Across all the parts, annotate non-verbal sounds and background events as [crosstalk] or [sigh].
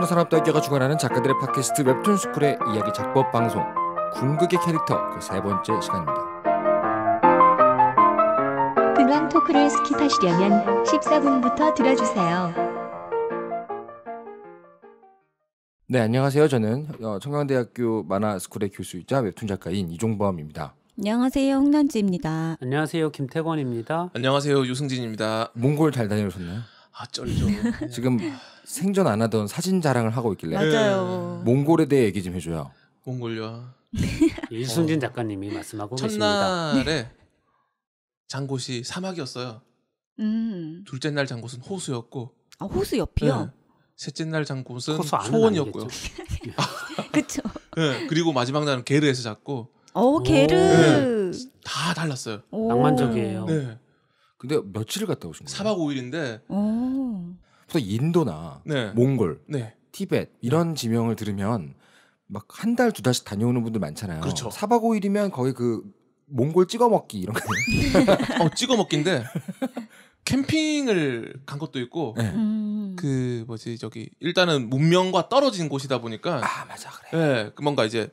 사랑하는 산업대학가 주관하는 작가들의 팟캐스트 웹툰 스쿨의 이야기 작법 방송 궁극의 캐릭터 그세 번째 시간입니다. 근황 토크를 스킵하시려면 14분부터 들어주세요. 네 안녕하세요. 저는 어, 청강대학교 만화스쿨의 교수이자 웹툰 작가인 이종범입니다. 안녕하세요 홍난지입니다. 안녕하세요 김태권입니다. 안녕하세요 유승진입니다. 몽골 잘 다녀오셨나요? 아 쩔죠. 지금 생전 안 하던 사진 자랑을 하고 있길래 네. 맞아요. 몽골에 대해 얘기 좀 해줘요. 몽골요. 이순진 [laughs] 작가님이 말씀하고 어, 첫날에 네. 장곳이 사막이었어요. 음. 둘째 날 장곳은 호수였고. 아 호수 옆이요? 네. 셋째 날 장곳은 소원이었고요. 그렇죠. [laughs] [laughs] 네. 그리고 마지막 날은 게르에서 잤고. 어, 오 게르. 네. 다 달랐어요. 오. 낭만적이에요. 네. 근데 며칠을 갔다 오신 거예요? 4박 5일인데 오. 보통 인도나 네. 몽골, 네. 티벳 이런 네. 지명을 들으면 막 한 달 두 달씩 다녀오는 분들 많잖아요. 그렇죠. 사박오일이면 거의 그 몽골 찍어 먹기 이런 거. [laughs] 어, 찍어 먹기인데 캠핑을 간 것도 있고 네. 음. 그 뭐지 저기 일단은 문명과 떨어진 곳이다 보니까 아 맞아 그래. 예, 네, 뭔가 이제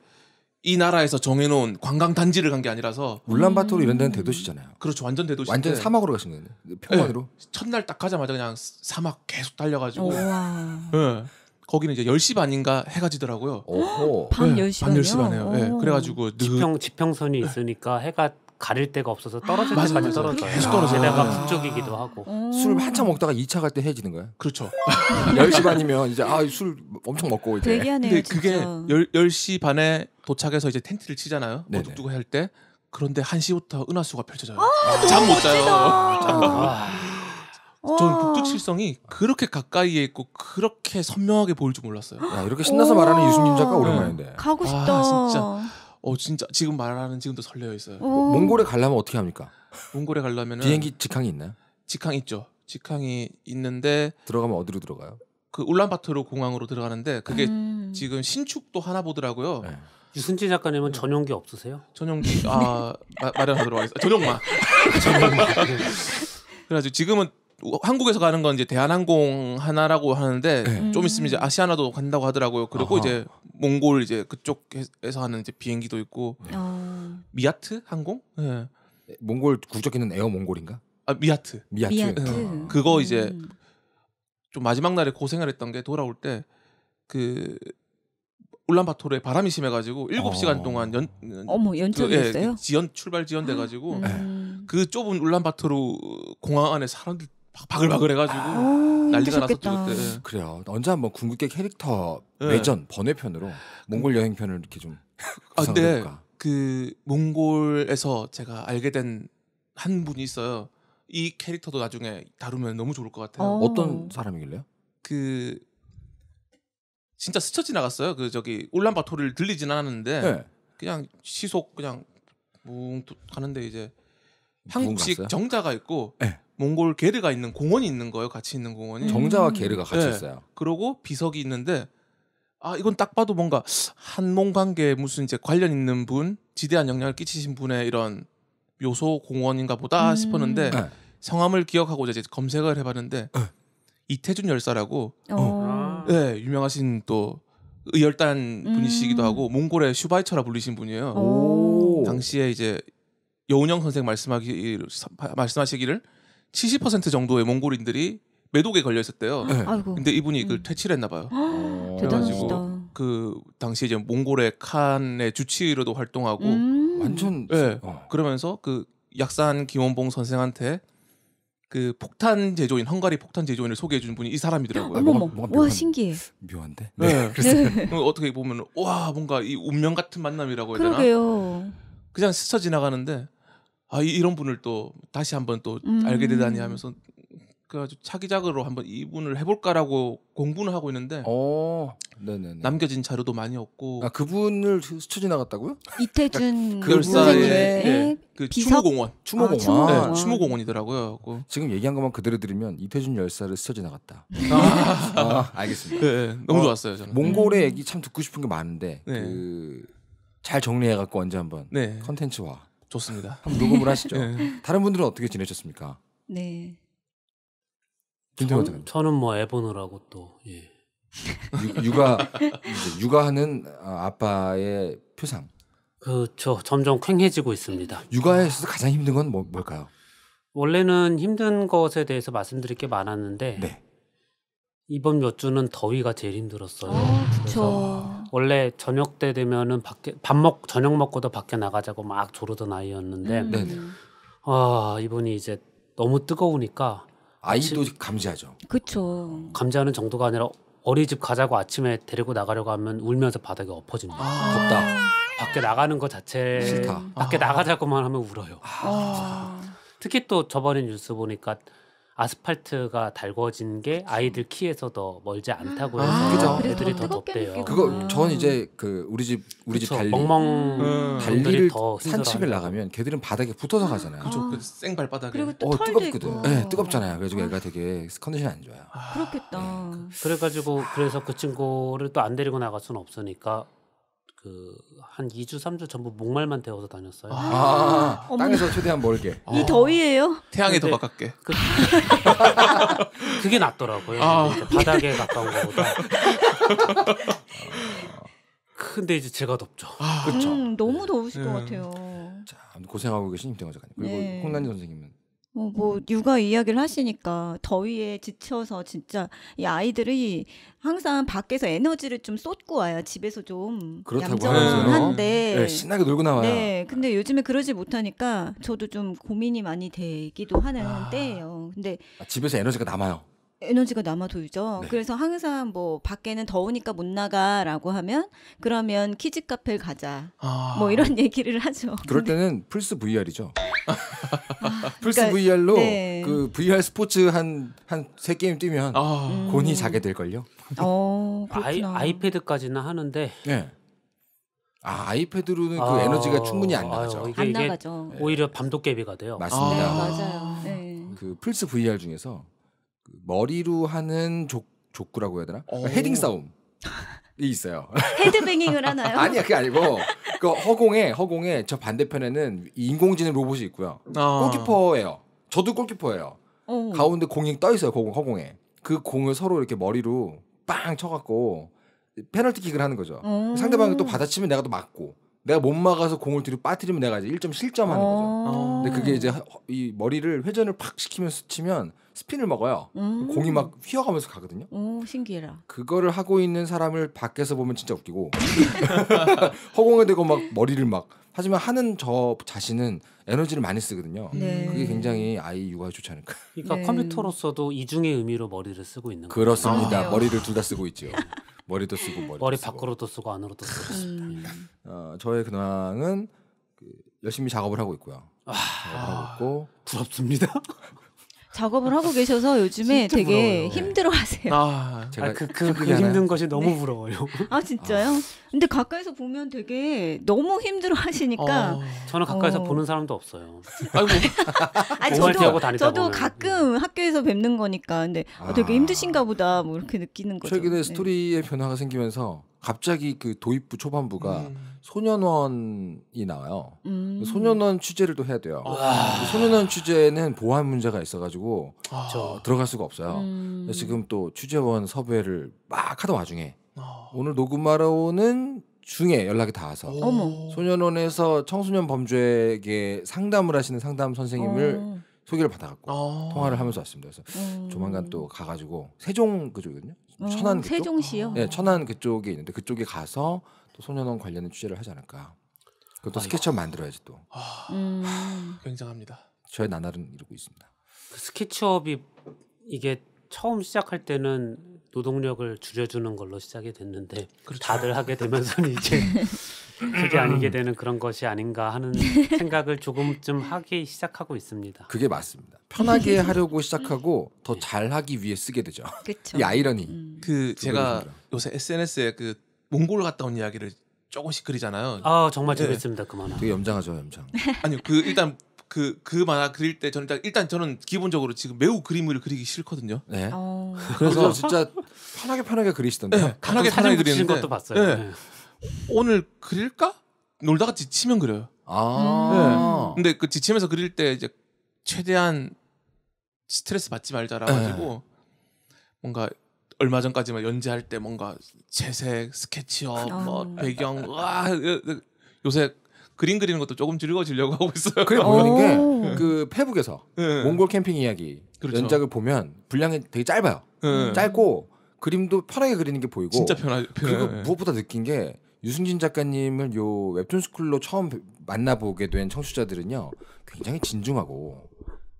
이 나라에서 정해놓은 관광 단지를 간 게 아니라서 울란바토르 이런 데는 음. 대도시잖아요. 그렇죠, 완전 대도시. 완전 사막으로 가신 거예요. 평원으로. 네. 첫날 딱 가자마자 그냥 사막 계속 달려가지고. [laughs] 네. 거기는 이제 10시 반인가 해가 지더라고요. [gasps] 밤 10시 반이요. 밤 10시 반에요. 네. 그래가지고 지평 지평선이 있으니까 해가 가릴 데가 없어서 떨어질 아, 때까지 떨어져요. 계속 떨어져요. 게다가 북쪽이기도 네. 하고. 어. 술 한참 먹다가 2차 갈 때 해지는 거예요? 그렇죠. 10시 [laughs] 반이면 이제 아술 엄청 먹고 이제. 대기하네요, 근데 그게 진짜. 10, 시 반에 도착해서 이제 텐트를 치잖아요. 어둑두고 뭐 할 때. 그런데 1시부터 은하수가 펼쳐져요. 아, 잠못 자요. [laughs] 아. 저는 북두 칠성이 그렇게 가까이에 있고 그렇게 선명하게 보일 줄 몰랐어요. 야, 이렇게 신나서 말하는 유승민 작가 오랜만인데. 가고 아, 싶다. 진짜. 어 진짜 지금 말하는 지금도 설레어 있어요. 오. 몽골에 가려면 어떻게 합니까? 몽골에 가려면 비행기 직항이 있나요? 직항 있죠. 직항이 있는데 들어가면 어디로 들어가요? 그 울란바토르 공항으로 들어가는데 그게 음. 지금 신축도 하나 보더라고요. 네. 유순지 작가님은 전용기 없으세요? 전용기 아 마, 마련하도록 하겠습니다. 전용마 전용만. [laughs] 그래가지고 지금은 한국에서 가는 건 이제 대한항공 하나라고 하는데 네. 좀 있으면 이제 음. 아시아나도 간다고 하더라고요. 그리고 아하. 이제 몽골 이제 그쪽에서 하는 이제 비행기도 있고 네. 어. 미아트 항공? 네. 몽골 국적기는 에어 몽골인가? 아 미아트. 미아트. 미아트. 네. 그거 이제 좀 마지막 날에 고생을 했던 게 돌아올 때 그 울란바토르에 바람이 심해가지고 7 어. 시간 어. 동안 연 어머 연착이어요 그, 예, 그 지연 출발 지연돼가지고 음. 네. 그 좁은 울란바토르 공항 안에 사람들 막 바글바글 해가지고 아, 난리가 힘드 났었죠 그때. 그래요. 언제 한번 궁극의 캐릭터 네. 예. 외전 번외편으로 몽골 여행편을 이렇게 좀 [laughs] 아, 근데 그 몽골에서 제가 알게 된 한 분이 있어요. 이 캐릭터도 나중에 다루면 너무 좋을 것 같아요. 어. 떤 사람이길래요? 그 진짜 스쳐 지나갔어요. 그 저기 울란바토를 들리진 않았는데 네. 그냥 시속 그냥 뭉 가는데 이제 한국식 정자가 있고 네. 몽골 게르가 있는 공원이 있는 거예요. 같이 있는 공원이. 음. 정자와 게르가 같이 네. 있어요. 그러고 비석이 있는데 아 이건 딱 봐도 뭔가 한몽 관계 무슨 이제 관련 있는 분 지대한 영향을 끼치신 분의 이런 요소 공원인가 보다 음. 싶었는데 네. 성함을 기억하고자 이제 검색을 해봤는데 네. 이태준 열사라고 어. 어. 네 유명하신 또 의열단 분이시기도 음. 하고 몽골의 슈바이처라 불리신 분이에요. 오. 당시에 이제 여운영 선생 말씀하기 말씀하시기를 70% 정도의 몽골인들이 매독에 걸려 있었대요. 네. 근데 이분이 그걸 음. 퇴치를 했나 봐요. 어, 대단하시다. 그 당시 이제 몽골의 칸의 주치의로도 활동하고 음. 완전 네. 어. 그러면서 그 약산 김원봉 선생한테 그 폭탄 제조인 헝가리 폭탄 제조인을 소개해 준 분이 이 사람이더라고요. 어머머, 와 묘한, 신기해. 묘한데. 네. 네. 네. [laughs] 어떻게 보면 와 뭔가 이 운명 같은 만남이라고 해야 되나? 그러게요. 그냥 스쳐 지나가는데 아 이런 분을 또 다시 한번 또 음. 알게 되다니 하면서 그래가지고 차기작으로 한번 이분을 해볼까라고 공부는 하고 있는데 어, 네네네. 남겨진 자료도 많이 없고 아 그분을 스쳐 지나갔다고요? 이태준 그열사의 [laughs] 네. 그 추모공원 예. 그 추모공원 아, 추모공원. 네, 추모공원이더라고요. 그. 지금 얘기한 것만 그대로 들으면 이태준 열사를 스쳐 지나갔다. 아, 아, 알겠습니다. 네, 네, 너무 어, 좋았어요. 저는. 몽골의 음. 얘기 참 듣고 싶은 게 많은데 네. 그잘 정리해갖고 언제 한번 네. 컨텐츠와 좋습니다. 한번 녹음을 하시죠. [laughs] 네. 다른 분들은 어떻게 지내셨습니까? 네. 전, 저는 뭐 애보느라고 또 예. 육아 육아하는 어, 아빠의 표상. 그저 점점 퀭해지고 있습니다. 육아에 서 가장 힘든 건 뭐, 뭘까요? 원래는 힘든 것에 대해서 말씀드릴 게 많았는데 네. 이번 몇 주는 더위가 제일 힘들었어요. 아, 그렇죠. 원래 저녁 때 되면은 밖에 밥 먹 저녁 먹고도 밖에 나가자고 막 조르던 아이였는데 음. 네, 네. 아 이분이 이제 너무 뜨거우니까 아이도 아침, 감지하죠. 그렇죠. 감지하는 정도가 아니라 어린이집 가자고 아침에 데리고 나가려고 하면 울면서 바닥에 엎어집니다. 아~ 덥다. 밖에 나가는 것 자체 싫다. 밖에 아~ 나가자고만 하면 울어요. 아~ 특히 또 저번에 뉴스 보니까 아스팔트가 달궈진 게 아이들 키에서 더 멀지 않다고 아, 해서 아, 그죠. 애들이 더 덥대요. 그거 전 이제 그 우리 집 우리 집 그쵸, 달리 멍멍 음. 달리를 더 산책을 나가면 걔들은 바닥에 붙어서 아, 가잖아요. 그죠. 아. 그생 발바닥에. 그리고 또 어, 뜨겁거든. 네, 뜨겁잖아요. 그래서 애가 되게 컨디션 이안 좋아요. 네, 그 그렇겠다. 네. 그래가지고 그래서 그 친구를 또 안 데리고 나갈 수는 없으니까 그한 2주 3주 전부 목말만 데워서 다녔어요. 아, 아 땅에서 최대한 멀게. 이 어. 더위에요? 태양에 더 가깝게. 그, [laughs] 게 낫더라고요. 아. 바닥에 가까운 것보다. 아. 근데 이제 제가 덥죠. 아, 그렇죠. 음, 너무 네. 더우실 네. 것 같아요. 자, 고생하고 계신 임태영 작가님 그리고 네. 홍난지 선생님은 어, 뭐 음. 육아 이야기를 하시니까 더위에 지쳐서 진짜 이 아이들이 항상 밖에서 에너지를 좀 쏟고 와야 집에서 좀 그렇다고 얌전한데 네, 신나게 놀고 나와요. 네, 근데 요즘에 그러지 못하니까 저도 좀 고민이 많이 되기도 하는 아... 때예요. 근데 아, 집에서 에너지가 남아요. 에너지가 남아 돌죠. 네. 그래서 항상 뭐 밖에는 더우니까 못 나가라고 하면 그러면 키즈 카페를 가자. 아... 뭐 이런 얘기를 하죠. 그럴 때는 플스 VR이죠. 아, 그러니까 플스 그러니까, VR로 네. 그 VR 스포츠 한한세 게임 뛰면 아... 곤이 음. 자게 될 걸요. 어, 아이, 아이패드까지는 하는데 네. 아 아이패드로는 그 아... 그 에너지가 충분히 안 나가죠. 아유, 이게, 안 나가죠. 네. 오히려 밤도깨비가 돼요. 맞습니다. 네, 맞아요. 네. 그 플스 VR 중에서 그 머리로 하는 족, 족구라고 해야 되나? 그러니까 어. 헤딩 싸움. 이 있어요. [laughs] 헤드뱅잉을 하나요? [laughs] 아니야, 그게 아니고 그 허공에 허공에 저 반대편에는 인공지능 로봇이 있고요. 아. 골키퍼예요. 저도 골키퍼예요. 오. 어. 가운데 공이 떠 있어요. 허공 허공에. 그 공을 서로 이렇게 머리로 빵 쳐갖고 페널티킥을 하는 거죠. 오. 어. 상대방이 또 받아치면 내가 또 맞고 내가 못 막아서 공을 뒤로 빠뜨리면 내가 이제 1점 실점하는 거죠. 아. 근데 그게 이제 이 머리를 회전을 팍 시키면서 치면 스핀을 먹어요. 음. 공이 막 휘어가면서 가거든요. 오 신기해라. 그거를 하고 있는 사람을 밖에서 보면 진짜 웃기고 [laughs] 허공에 대고 막 머리를 막 하지만 하는 저 자신은 에너지를 많이 쓰거든요. 네. 그게 굉장히 아이 육아에 좋지 않을까. 그러니까 네. 컴퓨터로서도 이중의 의미로 머리를 쓰고 있는 거예요. 그렇습니다. 아, 머리를 둘 다 쓰고 있죠. 머리도 쓰고 머리도 머리 쓰고. 밖으로도 쓰고 안으로도 쓰고 있습니다. 음. 어, 저의 근황은 그 열심히 작업을 하고 있고요. 아, 작업을 하고 있고 부럽습니다. 작업을 하고 계셔서 요즘에 되게 부러워요. 네. 힘들어하세요. 아, 제가 아, 그, 그, 그 힘든 것이 너무 네. 부러워요. 아 진짜요? 아. 근데 가까이서 보면 되게 너무 힘들어하시니까 어. 저는 가까이서 어. 보는 사람도 없어요. 아이고. [laughs] 아 저도 저도 보면. 가끔 네. 학교에서 뵙는 거니까 근데 아. 되게 아. 힘드신가 보다 뭐 이렇게 느끼는 거죠. 최근에 네. 스토리의 변화가 생기면서 갑자기 그 도입부 초반부가 음. 소년원이 나와요. 음. 소년원 취재를 또 해야 돼요. 아. 소년원 취재는 보안 문제가 있어가지고 아. 들어갈 수가 없어요. 음. 그래서 지금 또 취재원 섭외를 막 하던 와중에 아. 오늘 녹음하러 오는 중에 연락이 닿아서 오. 소년원에서 청소년 범죄에 게 상담을 하시는 상담 선생님을 오. 어. 소개를 받아갖고 아. 통화를 하면서 왔습니다. 그래서 어. 조만간 또 가가지고 세종 그쪽이거든요. 어, 천안 그쪽? 세종시요. 네, 천안 그쪽에 있는데 그쪽에 가서 또 소년원 관련된 취재를 하지 않을까. 그것도 아, 스케치업 만들어야지 또. 아, 음. 굉장합니다. 저의 나날은 이루고 있습니다. 그 스케치업이 이게 처음 시작할 때는 노동력을 줄여주는 걸로 시작이 됐는데 그렇죠. 다들 하게 되면서 이제 [laughs] 그게 음. 아니게 되는 그런 것이 아닌가 하는 [laughs] 생각을 조금쯤 하기 시작하고 있습니다. 그게 맞습니다. 편하게 [laughs] 하려고 시작하고 더 잘하기 위해 쓰게 되죠. 그쵸. 이 아이러니. 음. 그 제가 요새 SNS에 그 몽골 갔다 온 이야기를 조금씩 그리잖아요. 아 정말 네. 재밌습니다 네. 그 만화. 되게 염장하죠 염장. [laughs] 아니그 일단 그, 그 만화 그릴 때 저는 일단, 일단 저는 기본적으로 지금 매우 그림을 그리기 싫거든요. 네. 어... 그래서 진짜 편하게 편하게 그리시던데. 네, 편하게 편하게 그리는 것도 봤어요. 네. 네. 오늘 그릴까? 놀다가 지치면 그려요. 아. 네. 근데 그 지치면서 그릴 때 이제 최대한 스트레스 받지 말자라 가지고 네. 뭔가 얼마 전까지만 연재할 때 뭔가 채색, 스케치업, 뭐 배경, 와 그, 그, 요새 그림 그리는 것도 조금 즐거워지려고 하고 있어요. 그게 모르는 게그 페북에서 네. 몽골 캠핑 이야기 그렇죠. 연작을 보면 분량이 되게 짧아요. 네. 짧고 그림도 편하게 그리는 게 보이고 진짜 편하, 편해 그리고 네. 무엇보다 느낀 게 유승진 작가님을 요 웹툰 스쿨로 처음 만나보게 된 청취자들은요 굉장히 진중하고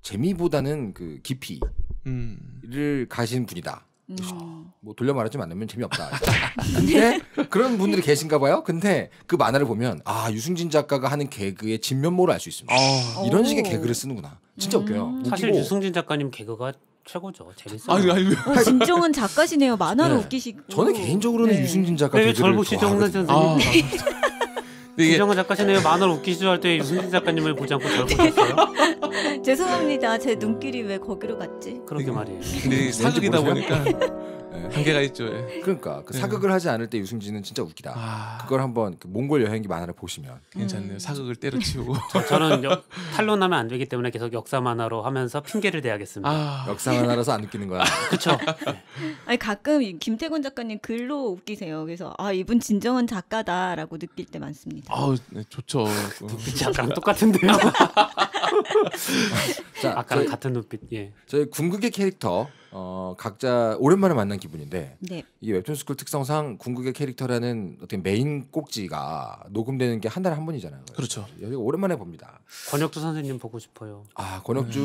재미보다는 그 깊이를 음. 가신 분이다. 음. 뭐 돌려 말하지 않으면 재미없다. [laughs] 근데 네. 그런 분들이 계신가 봐요. 근데 그 만화를 보면 아 유승진 작가가 하는 개그의 진면모를 알 수 있습니다. 아, 이런 식의 개그를 쓰는구나. 진짜 음. 웃겨요. 사실 웃기고. 유승진 작가님 개그가 최고죠. 재밌어요. 아니, 아니, 아, 진정한 작가시네요. 만화로 네. 웃기시고. 저는 개인적으로는 네. 유승진 작가 네, 개그를 절보시죠, 선생 아, 네. 이게... 유정은 작가시네요. 만화를 웃기시죠 할때 유승진 작가님을 보지 않고 절 보셨어요? [laughs] 죄송합니다. 제 눈길이 왜 거기로 갔지? 그러게 말이에요. 근데 사극이다 보니까 [laughs] 네, 한계가 있죠. 예. 그러니까 그 예. 사극을 하지 않을 때 유승진은 진짜 웃기다. 아... 그걸 한번 그 몽골 여행기 만화를 보시면 괜찮네요. 음. 사극을 때려치우고 [laughs] 저, 는 탈론하면 안 되기 때문에 계속 역사 만화로 하면서 핑계를 대야겠습니다. 아... 역사 만화라서 안 웃기는 거야. [laughs] 그렇죠. 네. 아니 가끔 김태곤 작가님 글로 웃기세요. 그래서 아 이분 진정한 작가다라고 느낄 때 많습니다. 아 네, 좋죠. 눈빛이랑 [laughs] 똑같은데요. 자, 아까랑 저희, 같은 눈빛. 예. 저희 궁극의 캐릭터 어, 각자 오랜만에 만난 기분인데 네. 이게 웹툰 스쿨 특성상 궁극의 캐릭터라는 어떻게 메인 꼭지가 녹음되는 게 한 달에 한 번이잖아요. 그렇죠. 여기 오랜만에 봅니다. 권혁주 선생님 보고 싶어요. 아 권혁주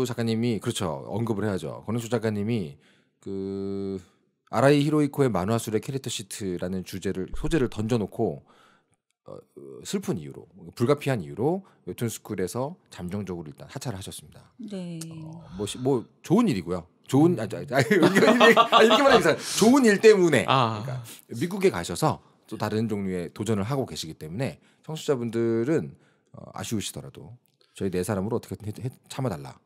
음. [laughs] 작가님이 그렇죠 언급을 해야죠. 권혁주 작가님이 그 아라이 히로이코의 만화술의 캐릭터 시트라는 주제를 소재를 던져놓고 어, 슬픈 이유로 불가피한 이유로 웹툰 스쿨에서 잠정적으로 일단 하차를 하셨습니다. 네. 어, 뭐, 시, 뭐 좋은 일이고요. 좋은 아, 아, 아 이렇게 말하면 이상 좋은 일 때문에 아. 그러니까 미국에 가셔서 또 다른 종류의 도전을 하고 계시기 때문에 청취자분들은 어, 아쉬우시더라도 저희 네 사람으로 어떻게든 해, 해, 참아달라.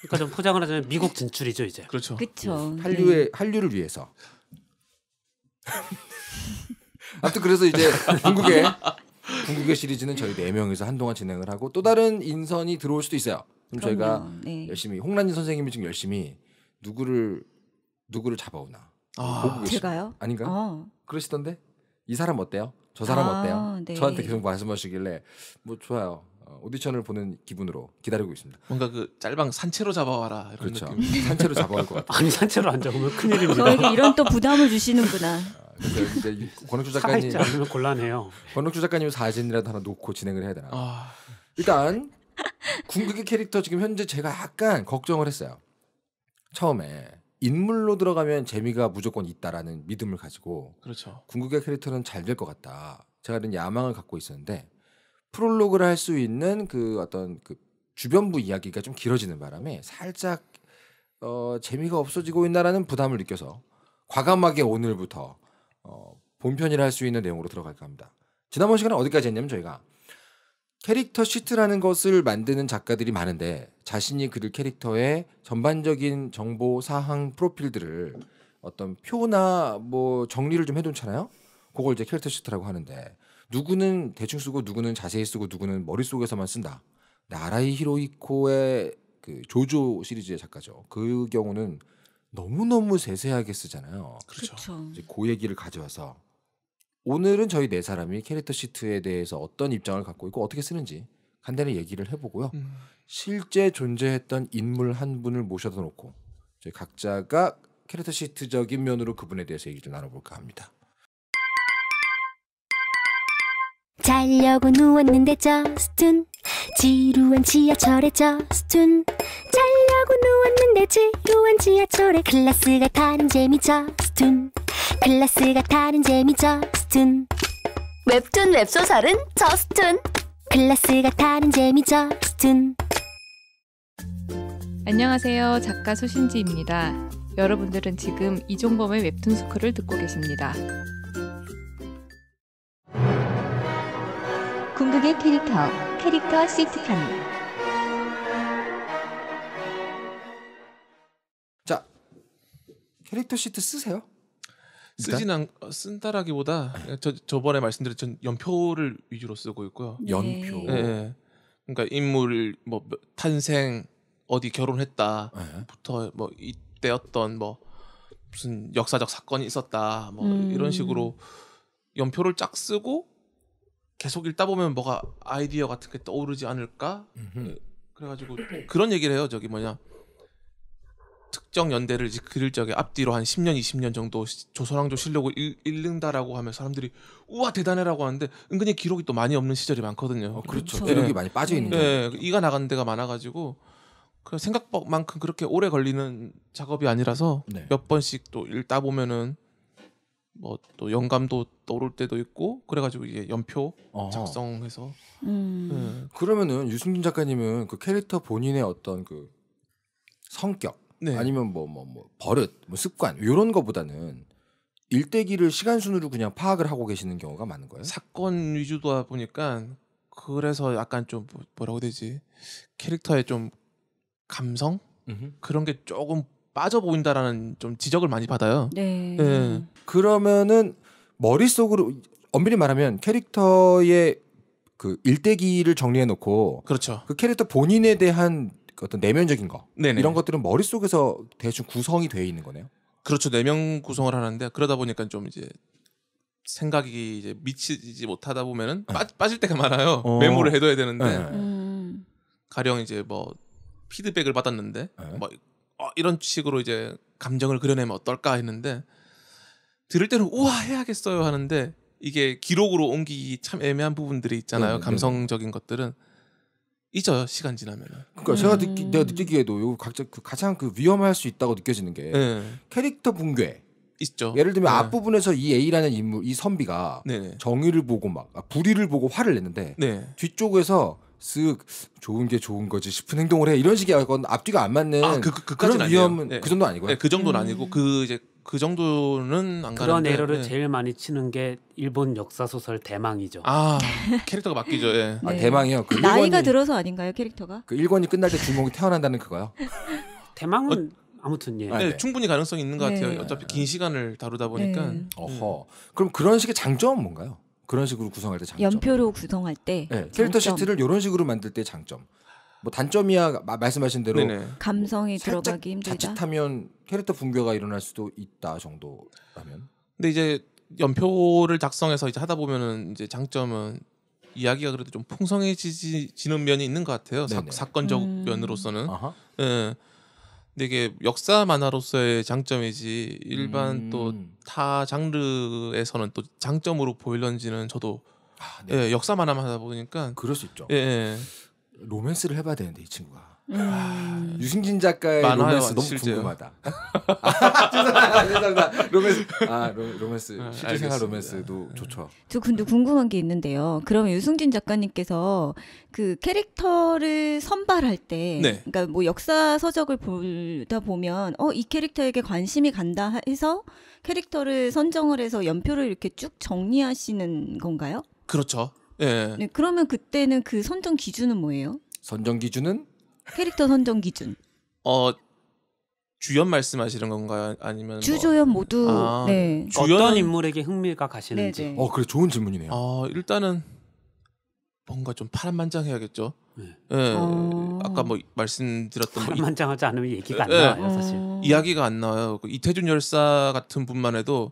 그러니까 좀 포장을 하자면 미국 진출이죠 이제. 그렇죠. 그렇죠. 한류의 네. 한류를 위해서. [laughs] 아무튼 그래서 이제 중국의 중국의 시리즈는 저희 네 명에서 한동안 진행을 하고 또 다른 인선이 들어올 수도 있어요. 그럼 저희가 네. 열심히 홍란진 선생님이 지금 열심히 누구를 누구를 잡아오나 아, 보고 계시 제가요? 아닌가? 어. 그러시던데 이 사람 어때요? 저 아, 사람 아, 어때요? 네. 저한테 계속 말씀하시길래 뭐 좋아요. 어, 오디션을 보는 기분으로 기다리고 있습니다. 뭔가 그 짤방 산채로 잡아와라 이런 그렇죠. 느낌. [laughs] 산채로 잡아올 것같아 아니 산채로 안 잡으면 큰일입니다. 저에게 이런 또 부담을 주시는구나. 아, 그래서 이제 권혁주 작가님 곤란해요. 권혁주 작가님 사진이라도 하나 놓고 진행을 해야 되나. 아... 일단 궁극의 캐릭터 지금 현재 제가 약간 걱정을 했어요. 처음에 인물로 들어가면 재미가 무조건 있다라는 믿음을 가지고 그렇죠. 궁극의 캐릭터는 잘 될 것 같다. 제가 이런 야망을 갖고 있었는데 프롤로그를 할 수 있는 그 어떤 그 주변부 이야기가 좀 길어지는 바람에 살짝 어, 재미가 없어지고 있나라는 부담을 느껴서 과감하게 오늘부터 어, 본편이라 할 수 있는 내용으로 들어갈까 합니다. 지난번 시간에 어디까지 했냐면 저희가 캐릭터 시트라는 것을 만드는 작가들이 많은데 자신이 그릴 캐릭터의 전반적인 정보 사항 프로필들을 어떤 표나 뭐 정리를 좀 해둔잖아요 그걸 이제 캐릭터 시트라고 하는데 누구는 대충 쓰고 누구는 자세히 쓰고 누구는 머릿속에서만 쓴다. 나라이 히로이코의 그 조조 시리즈의 작가죠. 그 경우는 너무너무 세세하게 쓰잖아요. 그렇죠. 그렇죠. 이제 그 얘기를 가져와서 오늘은 저희 네 사람이 캐릭터 시트에 대해서 어떤 입장을 갖고 있고 어떻게 쓰는지 간단히 얘기를 해보고요. 음. 실제 존재했던 인물 한 분을 모셔다 놓고 저희 각자가 캐릭터 시트적인 면으로 그분에 대해서 얘기를 나눠볼까 합니다. 자려고 누웠는데 저스툰 지루한 지하철에 저스툰 잘 하고 누웠는데 지루한 지하철에 클래스가 타는 재미죠 스툰 클래스가 타는 재미죠 스툰 웹툰 웹소설은 저스툰 클래스가 타는 재미죠 스툰 안녕하세요 작가 소신지입니다 여러분들은 지금 이종범의 웹툰 스쿨을 듣고 계십니다 궁극의 캐릭터 캐릭터 시트판 캐릭터 시트 쓰세요? 쓰진 않 어, 쓴다라기보다 저 저번에 말씀드렸던 연표를 위주로 쓰고 있고요. 예. 연표. 네. 그러니까 인물 뭐 탄생 어디 결혼했다부터 네. 뭐 이때였던 뭐 무슨 역사적 사건이 있었다 뭐 음. 이런 식으로 연표를 쫙 쓰고 계속 읽다 보면 뭐가 아이디어 같은 게 떠오르지 않을까? 음흠. 그래가지고 그런 얘기를 해요. 저기 뭐냐 특정 연대를 이제 그릴 적에 앞뒤로 한 10년, 20년 정도 조선왕조 실력을 잃, 는다라고 하면 사람들이 우와 대단해라고 하는데 은근히 기록이 또 많이 없는 시절이 많거든요. 어, 그렇죠. 음. 네. 기록이 많이 빠져 있는. 네, 이가 나가는 데가 많아가지고 그 생각만큼 그렇게 오래 걸리는 작업이 아니라서 네. 몇 번씩 또 읽다 보면은 뭐 또 영감도 떠오를 때도 있고 그래가지고 이제 연표 어. 작성해서. 음. 네. 그러면은 유승준 작가님은 그 캐릭터 본인의 어떤 그 성격 네. 아니면 뭐 뭐뭐 뭐, 뭐 버릇, 뭐 습관 이런 거보다는 일대기를 시간 순으로 그냥 파악을 하고 계시는 경우가 많은 거예요. 사건 위주다 보니까 그래서 약간 좀 뭐, 뭐라고 되지 캐릭터의 좀 감성 음흠. 그런 게 조금 빠져 보인다라는 좀 지적을 많이 받아요. 네. 네. 그러면은 머릿속으로 엄밀히 말하면 캐릭터의 그 일대기를 정리해 놓고 그렇죠. 그 캐릭터 본인에 대한 어떤 내면적인 거 네네. 이런 것들은 머릿속에서 대충 구성이 돼 있는 거네요. 그렇죠. 내면 구성을 하는데 그러다 보니까 좀 이제 생각이 이제 미치지 못하다 보면은 네. 빠, 질 때가 많아요. 어. 메모를 해둬야 되는데 네. 음. 가령 이제 뭐 피드백을 받았는데 네. 뭐 어, 이런 식으로 이제 감정을 그려내면 어떨까 했는데 들을 때는 우와 해야겠어요 하는데 이게 기록으로 옮기기 참 애매한 부분들이 있잖아요. 네, 감성적인 네. 것들은 잊어요 시간 지나면. 그러니까 음. 제가 느끼, 내가 느끼기에도 요 각자 그 가장 그 위험할 수 있다고 느껴지는 게 네. 캐릭터 붕괴. 있죠. 예를 들면 네. 앞부분에서 이 A라는 인물, 이 선비가 네 정의를 보고 막 아, 불의를 보고 화를 냈는데 네. 뒤쪽에서 쓱 좋은 게 좋은 거지 싶은 행동을 해 이런 식의 건 앞뒤가 안 맞는 아, 그, 그, 그 그런 위험은 네. 그 정도 아니고요. 네, 그 정도는 음. 아니고 그 이제 그 정도는 안 가는데, 에러를 네. 제일 많이 치는 게 일본 역사 소설 대망이죠. 아 네. [laughs] 캐릭터가 바뀌죠. 예. 아, 네. 대망이요. 그 나이가 일권이, 들어서 아닌가요 캐릭터가? 그 일권이 끝날 때주인이 태어난다는 그거요. 대망은 어, 아무튼 예. 네, 아, 네. 충분히 가능성이 있는 것 네. 같아요. 네. 어차피 긴 시간을 다루다 보니까. 음. 어허. 그럼 그런 식의 장점은 뭔가요? 그런 식으로 구성할 때 장점. 연표로 구성할 때. 네, 캐릭터 시트를 이런 식으로 만들 때 장점. 뭐 단점이야 마, 말씀하신 대로 네네. 감성이 들어가기 힘들다. 자칫하면 캐릭터 붕괴가 일어날 수도 있다 정도라면. 근데 이제 연표를 작성해서 이제 하다 보면은 이제 장점은 이야기가 그래도 좀 풍성해지는 지 면이 있는 것 같아요. 네 사, 건적 음. 면으로서는. 아하. 예. 근데 이게 역사 만화로서의 장점이지 일반 음. 또타 장르에서는 또 장점으로 보일런지는 저도 아, 네. 예, 역사 만화만 하다 보니까 그럴 수 있죠. 예. 예. 로맨스를 해봐야 되는데 이 친구가 음. 아, 유승진 작가의 만화 로맨스 너무 실제요. 궁금하다. [laughs] 죄송합니다, 죄송합니다. 로맨스 아 로, 맨스 아, 실 생활 로맨스도 네. 좋죠. 저 근데 궁금한 게 있는데요. 그러 유승진 작가님께서 그 캐릭터를 선발할 때, 네. 그러니까 뭐 역사 서적을 보다 보면 어이 캐릭터에게 관심이 간다 해서 캐릭터를 선정을 해서 연표를 이렇게 쭉 정리하시는 건가요? 그렇죠. 예. 네, 그러면 그때는 그 선정 기준은 뭐예요? 선정 기준은 캐릭터 선정 기준. 어 주연 말씀하시는 건가요? 아니면 주조연 뭐... 모두 아, 네. 주연... 네. 어떤 인물에게 흥미가 가시는지. 네네. 네. 어 그래 좋은 질문이네요. 어, 일단은 뭔가 좀 파란만장해야겠죠. 네. 네. 어... 아까 뭐 말씀드렸던 파란만장하지 뭐 이... 않으면 얘기가 예. 안 나와요 사실. 어. 이야기가 안 나와요. 그 이태준 열사 같은 분만 해도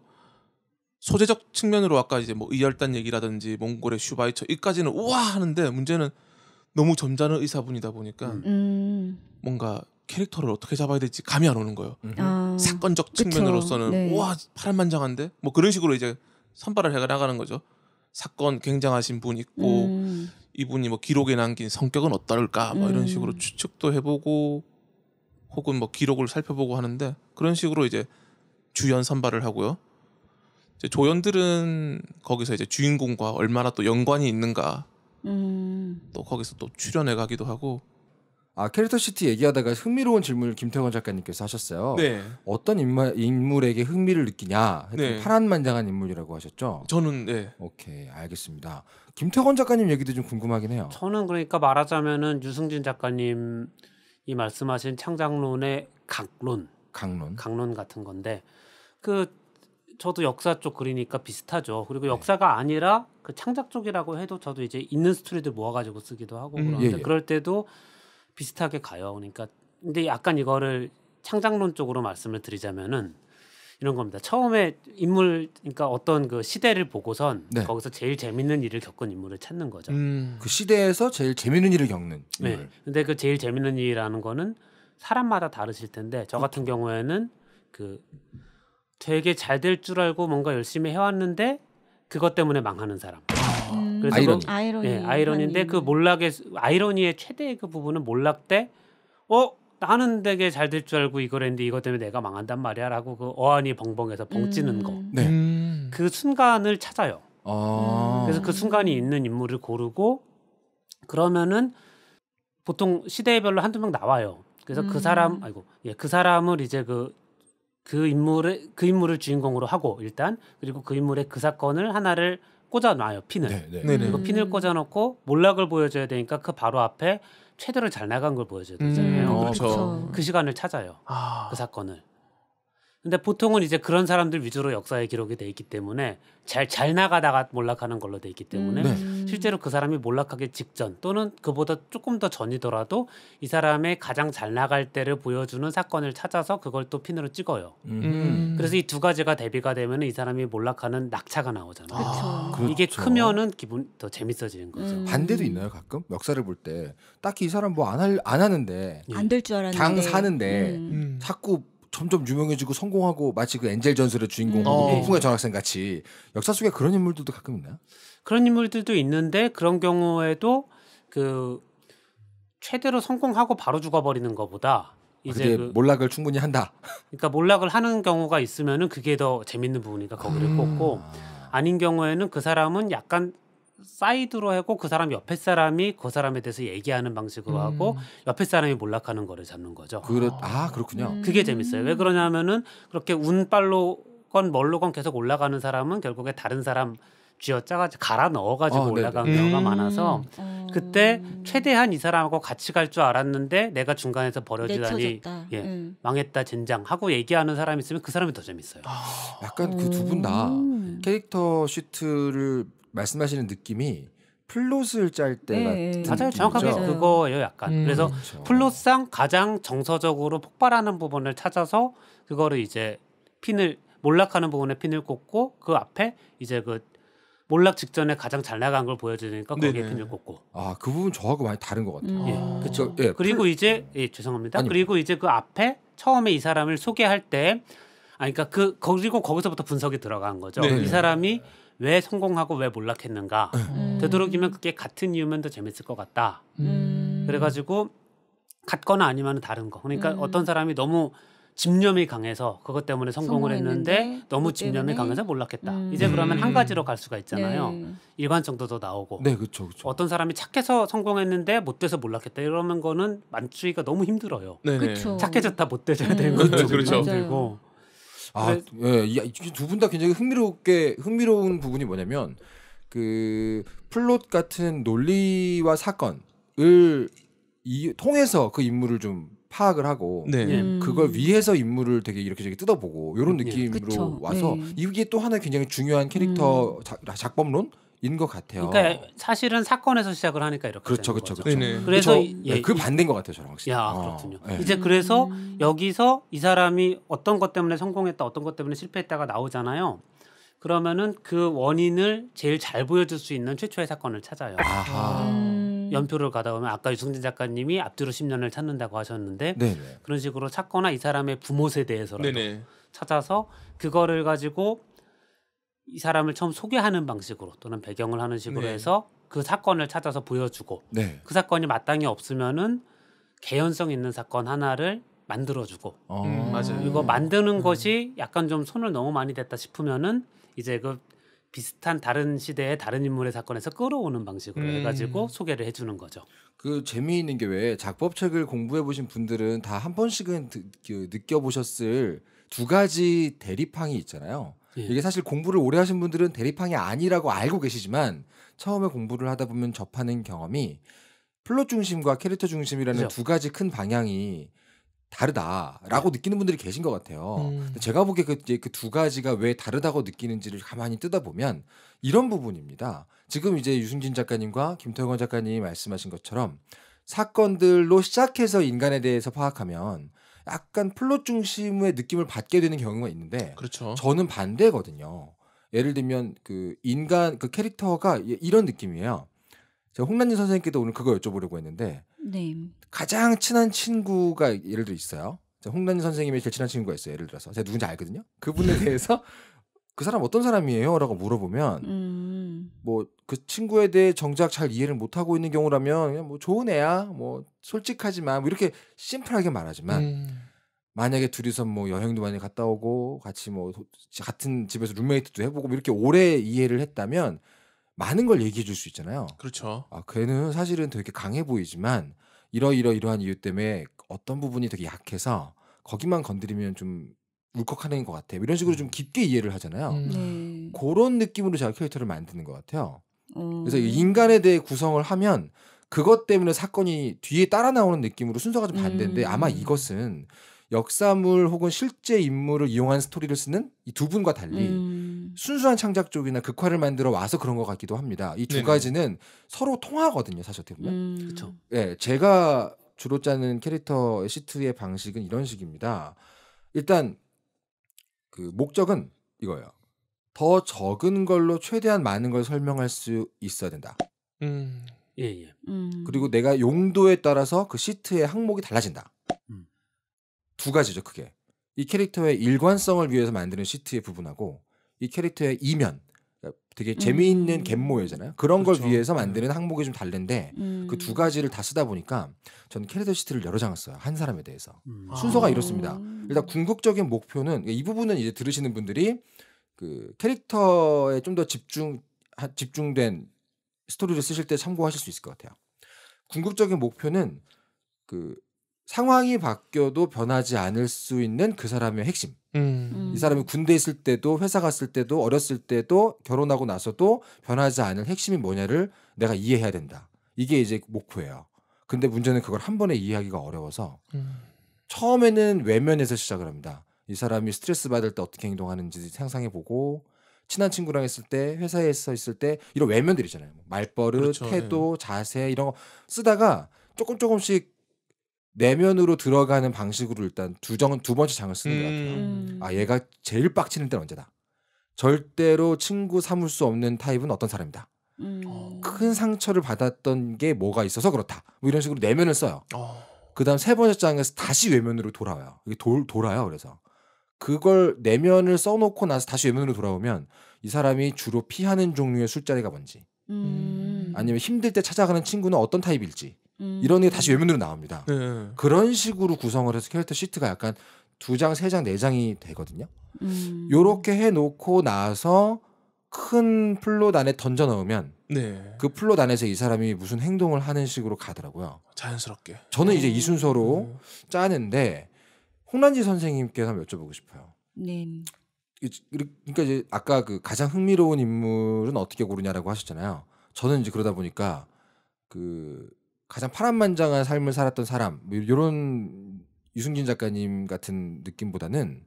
소재적 측면으로 아까 이제 뭐 이열단 얘기라든지 몽골의 슈바이처 이까지는 우와 하는데 문제는 너무 점잖은 의사분이다 보니까 음. 음. 뭔가 캐릭터를 어떻게 잡아야 될지 감이 안 오는 거예요. 아, 사건적 측면으로서는 네. 우와 파란만장한데 뭐 그런 식으로 이제 선발을 해가 나가는 거죠. 사건 굉장하신 분 있고 음. 이분이 뭐 기록에 남긴 성격은 어떨까 뭐 이런 음. 식으로 추측도 해보고 혹은 뭐 기록을 살펴보고 하는데 그런 식으로 이제 주연 선발을 하고요. 조연들은 거기서 이제 주인공과 얼마나 또 연관이 있는가 음. 또 거기서 또 출연해 가기도 하고 아 캐릭터 시티 얘기하다가 흥미로운 질문을 김태원 작가님께서 하셨어요. 네. 어떤 인물, 인물에게 흥미를 느끼냐? 네. 파란만장한 인물이라고 하셨죠. 저는 네. 오케이 알겠습니다. 김태원 작가님 얘기도 좀 궁금하긴 해요. 저는 그러니까 말하자면은 유승진 작가님이 말씀하신 창작론의 각론, 각론, 각론 같은 건데 그 저도 역사 쪽 그리니까 비슷하죠. 그리고 네. 역사가 네. 아니라 그 창작 쪽이라고 해도 저도 이제 있는 스토리들 모아가지고 쓰기도 하고 음, 그런데 예, 예. 그럴 때도 비슷하게 가요. 그러니까 근데 약간 이거를 창작론 쪽으로 말씀을 드리자면은 이런 겁니다. 처음에 인물 그러니까 어떤 그 시대를 보고선 네. 거기서 제일 재밌는 일을 겪은 인물을 찾는 거죠. 음, 음. 그 시대에서 제일 재밌는 일을 겪는. 네. 인물. 네. 근데 그 제일 재밌는 일이라는 거는 사람마다 다르실 텐데 저 같은 경우에는 그 되게 잘 될 줄 알고 뭔가 열심히 해왔는데 그것 때문에 망하는 사람. 음. 그래서 아이러니. 그, 아이러니. 예, 아이러니인데 아니. 그 몰락의 아이러니의 최대의 그 부분은 몰락 때 어? 나는 되게 잘 될 줄 알고 이걸 했는데 이것 때문에 내가 망한단 말이야 라고 그 어안이 벙벙해서 벙찌는 음. 거. 네. 음. 그 순간을 찾아요. 아. 그래서 그 순간이 음. 있는 인물을 고르고 그러면은 보통 시대별로 한두 명 나와요. 그래서 그 음. 사람 아이고 예, 그 사람을 이제 그그 인물의 그 인물을 주인공으로 하고 일단 그리고 그 인물의 그 사건을 하나를 꽂아놔요 핀을 네, 네. 그 핀을 꽂아놓고 몰락을 보여줘야 되니까 그 바로 앞에 최대로 잘 나간 걸 보여줘야 되잖아요. 음, 음. 그렇죠. 그 시간을 찾아요. 아. 그 사건을. 근데 보통은 이제 그런 사람들 위주로 역사에 기록이 돼 있기 때문에 잘 잘 나가다가 몰락하는 걸로 돼 있기 때문에 음, 네. 실제로 그 사람이 몰락하기 직전 또는 그보다 조금 더 전이더라도 이 사람의 가장 잘 나갈 때를 보여주는 사건을 찾아서 그걸 또 핀으로 찍어요. 음. 음. 그래서 이 두 가지가 대비가 되면 이 사람이 몰락하는 낙차가 나오잖아요. 아, 음. 그렇죠. 이게 크면은 기분 더 재밌어지는 거죠. 음. 반대도 있나요 가끔 역사를 볼 때 딱히 이 사람 뭐안할안 하는데 예. 안될 줄 알았는데 당 사는데 음. 자꾸 점점 유명해지고 성공하고 마치 그 엔젤 전설의 주인공 음. 어. 폭풍의 전학생 같이 역사 속에 그런 인물들도 가끔 있나요? 그런 인물들도 있는데 그런 경우에도 그 최대로 성공하고 바로 죽어버리는 것보다 아, 이제 그, 몰락을 충분히 한다. 그러니까 몰락을 하는 경우가 있으면은 그게 더 재밌는 부분이니까 거기를 음. 아. 꽂고 아닌 경우에는 그 사람은 약간 사이드로 하고 그 사람 옆에 사람이 그 사람에 대해서 얘기하는 방식으로 음. 하고 옆에 사람이 몰락하는 거를 잡는 거죠. 그렇 아, 아 그렇군요. 음. 그게 재밌어요. 왜 그러냐면은 그렇게 운빨로건 뭘로건 계속 올라가는 사람은 결국에 다른 사람 쥐어짜가 갈아 넣어가지고 어, 올라간 경우가 음. 많아서 어. 그때 최대한 이 사람하고 같이 갈 줄 알았는데 내가 중간에서 버려지다니 예, 음. 망했다 젠장 하고 얘기하는 사람이 있으면 그 사람이 더 재밌어요. 아, 약간 그 두 분다 음. 캐릭터 시트를 말씀하시는 느낌이 플롯을 짤 때가 맞아요 정확하게 그거예요 약간 음. 그래서 그렇죠. 플롯상 가장 정서적으로 폭발하는 부분을 찾아서 그거를 이제 핀을 몰락하는 부분에 핀을 꽂고 그 앞에 이제 그 몰락 직전에 가장 잘 나간 걸 보여주니까 거기에 네네. 핀을 꽂고 아그 부분 저하고 많이 다른 것 같아요 음. 예, 그렇죠 예, 그리고 플... 이제 예, 죄송합니다 아니, 그리고 이제 그 앞에 처음에 이 사람을 소개할 때 아니 그러니까 그 그리고 거기서부터 분석이 들어간 거죠 네네. 이 사람이 네. 왜 성공하고 왜 몰락했는가 네. 음. 되도록이면 그게 같은 이유면 더 재밌을 것 같다 음. 그래가지고 같거나 아니면 다른 거 그러니까 음. 어떤 사람이 너무 집념이 강해서 그것 때문에 성공을 했는데 너무 집념이 강해서 몰락했다. 음. 이제 그러면 한 음. 가지로 갈 수가 있잖아요. 네. 일반성도더 나오고. 네, 그렇죠, 어떤 사람이 착해서 성공했는데 못 돼서 몰락했다. 이러면 거는 만추기가 너무 힘들어요. 네, 네. 착해졌다 못 돼져야 음. 되는 거죠. 그렇죠. 힘들고 아, 그래... 예, 두분 다 굉장히 흥미롭게 흥미로운 부분이 뭐냐면 그 플롯 같은 논리와 사건을 이, 통해서 그 인물을 좀 파악을 하고 네. 예. 음. 그걸 위해서 인물을 되게 이렇게 저렇 뜯어보고 이런 예. 느낌으로 그 와서 네. 이게 또 하나 굉장히 중요한 캐릭터 음. 자, 작법론 인것 같아요. 그러니까 사실은 사건에서 시작을 하니까 이렇게 그렇죠, 그렇죠, 그렇죠. 그래서 예, 네, 그 반대인 것 같아요, 저랑 확실히. 야, 어, 그렇군요. 어, 예. 이제 그래서 음. 여기서 이 사람이 어떤 것 때문에 성공했다, 어떤 것 때문에 실패했다가 나오잖아요. 그러면은 그 원인을 제일 잘 보여줄 수 있는 최초의 사건을 찾아요. 음. 연표를 가다 보면 아까 유승진 작가님이 앞뒤로 10년을 찾는다고 하셨는데 네네. 네. 그런 식으로 찾거나 이 사람의 부모 세대에서라도 찾아서 그거를 가지고 이 사람을 처음 소개하는 방식으로 또는 배경을 하는 식으로 네. 해서 그 사건을 찾아서 보여주고 네. 그 사건이 마땅히 없으면은 개연성 있는 사건 하나를 만들어주고 어. 음, 음. 맞아요. 이거 만드는 음. 것이 약간 좀 손을 너무 많이 댔다 싶으면은 이제 그 비슷한 다른 시대의 다른 인물의 사건에서 끌어오는 방식으로 음. 해가지고 소개를 해주는 거죠. 그 재미있는 게 왜 작법책을 공부해 보신 분들은 다 한 번씩은 그 느껴보셨을 두 가지 대립항이 있잖아요. 예. 이게 사실 공부를 오래 하신 분들은 대립항이 아니라고 알고 계시지만 처음에 공부를 하다 보면 접하는 경험이 플롯 중심과 캐릭터 중심이라는 그렇죠. 두 가지 큰 방향이 다르다라고 네. 느끼는 분들이 계신 것 같아요. 음. 제가 보기에 그두 그, 그 가지가 왜 다르다고 느끼는지를 가만히 뜨다 보면 이런 부분입니다. 지금 이제 유승진 작가님과 김태권 작가님이 말씀하신 것처럼 사건들로 시작해서 인간에 대해서 파악하면 약간 플롯 중심의 느낌을 받게 되는 경우가 있는데 그렇죠. 저는 반대거든요. 예를 들면 그 인간 그 캐릭터가 이런 느낌이에요. 제가 홍란진 선생님께도 오늘 그거 여쭤보려고 했는데 네. 가장 친한 친구가 예를 들어 있어요. 홍란진 선생님이 제일 친한 친구가 있어요. 예를 들어서 제가 누군지 알거든요. 그분에 [laughs] 대해서 그 사람 어떤 사람이에요? 라고 물어보면 음. 뭐그 친구에 대해 정작 잘 이해를 못하고 있는 경우라면 그냥 뭐 좋은 애야 뭐 솔직하지만 뭐 이렇게 심플하게 말하지만 음. 만약에 둘이서 뭐 여행도 많이 갔다 오고 같이 뭐 같은 집에서 룸메이트도 해보고 이렇게 오래 이해를 했다면 많은 걸 얘기해 줄 수 있잖아요. 그렇죠. 아, 걔는 사실은 되게 강해 보이지만 이러이러이러한 이유 때문에 어떤 부분이 되게 약해서 거기만 건드리면 좀 울컥하는 것 같아. 이런 식으로 좀 음. 깊게 이해를 하잖아요. 음. 네. 그런 느낌으로 제가 캐릭터를 만드는 것 같아요. 어. 그래서 인간에 대해 구성을 하면 그것 때문에 사건이 뒤에 따라 나오는 느낌으로 순서가 좀 반대인데 음. 아마 이것은 역사물 혹은 실제 인물을 이용한 스토리를 쓰는 이 두 분과 달리 음. 순수한 창작 쪽이나 극화를 만들어 와서 그런 것 같기도 합니다. 이 두 가지는 서로 통하거든요, 사실 어떻게 보면. 음. 그렇 예, 제가 주로 짜는 캐릭터 시트의 방식은 이런 식입니다. 일단 그 목적은 이거예요. 더 적은 걸로 최대한 많은 걸 설명할 수 있어야 된다. 음, 예, 예. 음. 그리고 내가 용도에 따라서 그 시트의 항목이 달라진다. 음. 두 가지죠, 크게. 이 캐릭터의 일관성을 위해서 만드는 시트의 부분하고 이 캐릭터의 이면, 그러니까 되게 음. 재미있는 갯모여잖아요. 그런 그렇죠. 걸 위해서 만드는 네. 항목이 좀 다른데 음. 그두 가지를 다 쓰다 보니까 저는 캐릭터 시트를 여러 장을 써요. 한 사람에 대해서 음. 순서가 아. 이렇습니다. 일단 궁극적인 목표는 이 부분은 이제 들으시는 분들이 그 캐릭터에 좀 더 집중 집중된 스토리를 쓰실 때 참고하실 수 있을 것 같아요. 궁극적인 목표는 그 상황이 바뀌어도 변하지 않을 수 있는 그 사람의 핵심. 음. 이 사람이 군대 있을 때도 회사 갔을 때도 어렸을 때도 결혼하고 나서도 변하지 않을 핵심이 뭐냐를 내가 이해해야 된다. 이게 이제 목표예요. 근데 문제는 그걸 한 번에 이해하기가 어려워서 음. 처음에는 외면에서 시작을 합니다. 이 사람이 스트레스 받을 때 어떻게 행동하는지 상상해 보고 친한 친구랑 있을 때 회사에서 있을 때 이런 외면들이잖아요. 뭐 말버릇, 그렇죠, 네. 태도, 네. 자세 이런 거 쓰다가 조금 조금씩 내면으로 들어가는 방식으로 일단 두정 두 번째 장을 쓰는 음. 것 같아요. 음. 아 얘가 제일 빡치는 때는 언제다. 절대로 친구 삼을 수 없는 타입은 어떤 사람이다. 음. 어. 큰 상처를 받았던 게 뭐가 있어서 그렇다. 뭐 이런 식으로 내면을 써요. 어. 그다음 세 번째 장에서 다시 외면으로 돌아와요. 이게 돌 돌아요. 그래서 그걸 내면을 써놓고 나서 다시 외면으로 돌아오면 이 사람이 주로 피하는 종류의 술자리가 뭔지, 음. 아니면 힘들 때 찾아가는 친구는 어떤 타입일지, 음. 이런 게 다시 외면으로 나옵니다. 네. 그런 식으로 구성을 해서 캐릭터 시트가 약간 두 장, 세 장, 네 장이 되거든요. 음. 요렇게 해놓고 나서 큰 플롯 안에 던져 넣으면 네. 그 플롯 안에서 이 사람이 무슨 행동을 하는 식으로 가더라고요. 자연스럽게. 저는 이제 음. 이 순서로 음. 짜는데 홍란지 선생님께서 한번 여쭤보고 네. 싶어요. 네. 그러니까 이제 아까 그 가장 흥미로운 인물은 어떻게 고르냐라고 하셨잖아요. 저는 이제 그러다 보니까 그 가장 파란만장한 삶을 살았던 사람 뭐 이런 유승진 작가님 같은 느낌보다는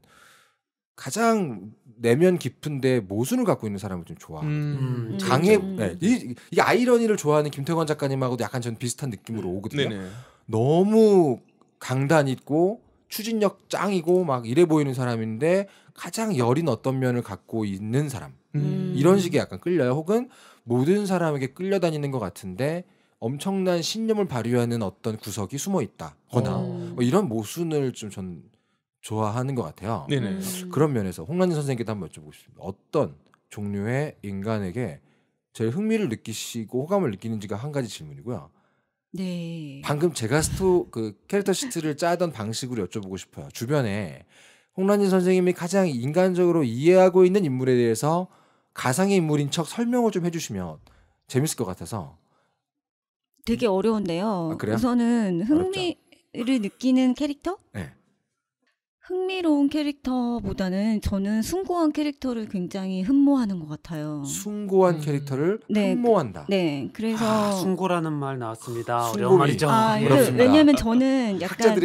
가장 내면 깊은데 모순을 갖고 있는 사람을 좀 좋아합니다. 음, 강해 음. 네, 이, 이 아이러니를 좋아하는 김태관 작가님하고도 약간 전 비슷한 느낌으로 오거든요. 네네. 너무 강단 있고 추진력 짱이고 막 이래 보이는 사람인데 가장 여린 어떤 면을 갖고 있는 사람 음. 이런 식의 약간 끌려요. 혹은 모든 사람에게 끌려다니는 것 같은데 엄청난 신념을 발휘하는 어떤 구석이 숨어 있다거나 음. 뭐 이런 모순을 좀 전 좋아하는 것 같아요. 네네. 음. 그런 면에서 홍란진 선생님께도 한번 여쭤보고 싶습니다. 어떤 종류의 인간에게 제일 흥미를 느끼시고 호감을 느끼는지가 한 가지 질문이고요. 네. 방금 제가 스토 그 캐릭터 시트를 짜던 방식으로 여쭤보고 싶어요. 주변에 홍란진 선생님이 가장 인간적으로 이해하고 있는 인물에 대해서 가상의 인물인 척 설명을 좀 해주시면 재밌을 것 같아서 되게 음. 어려운데요. 아, 우선은 흥미를 어렵죠. 느끼는 캐릭터? 네. 흥미로운 캐릭터보다는 저는 숭고한 캐릭터를 굉장히 흠모하는 것 같아요. 숭고한 음. 캐릭터를 네, 그 흠모한다. 네, 그래서 아, 숭고라는 말 나왔습니다. 어려운 말이죠. 아, 네. 그, 왜냐하면 저는 약간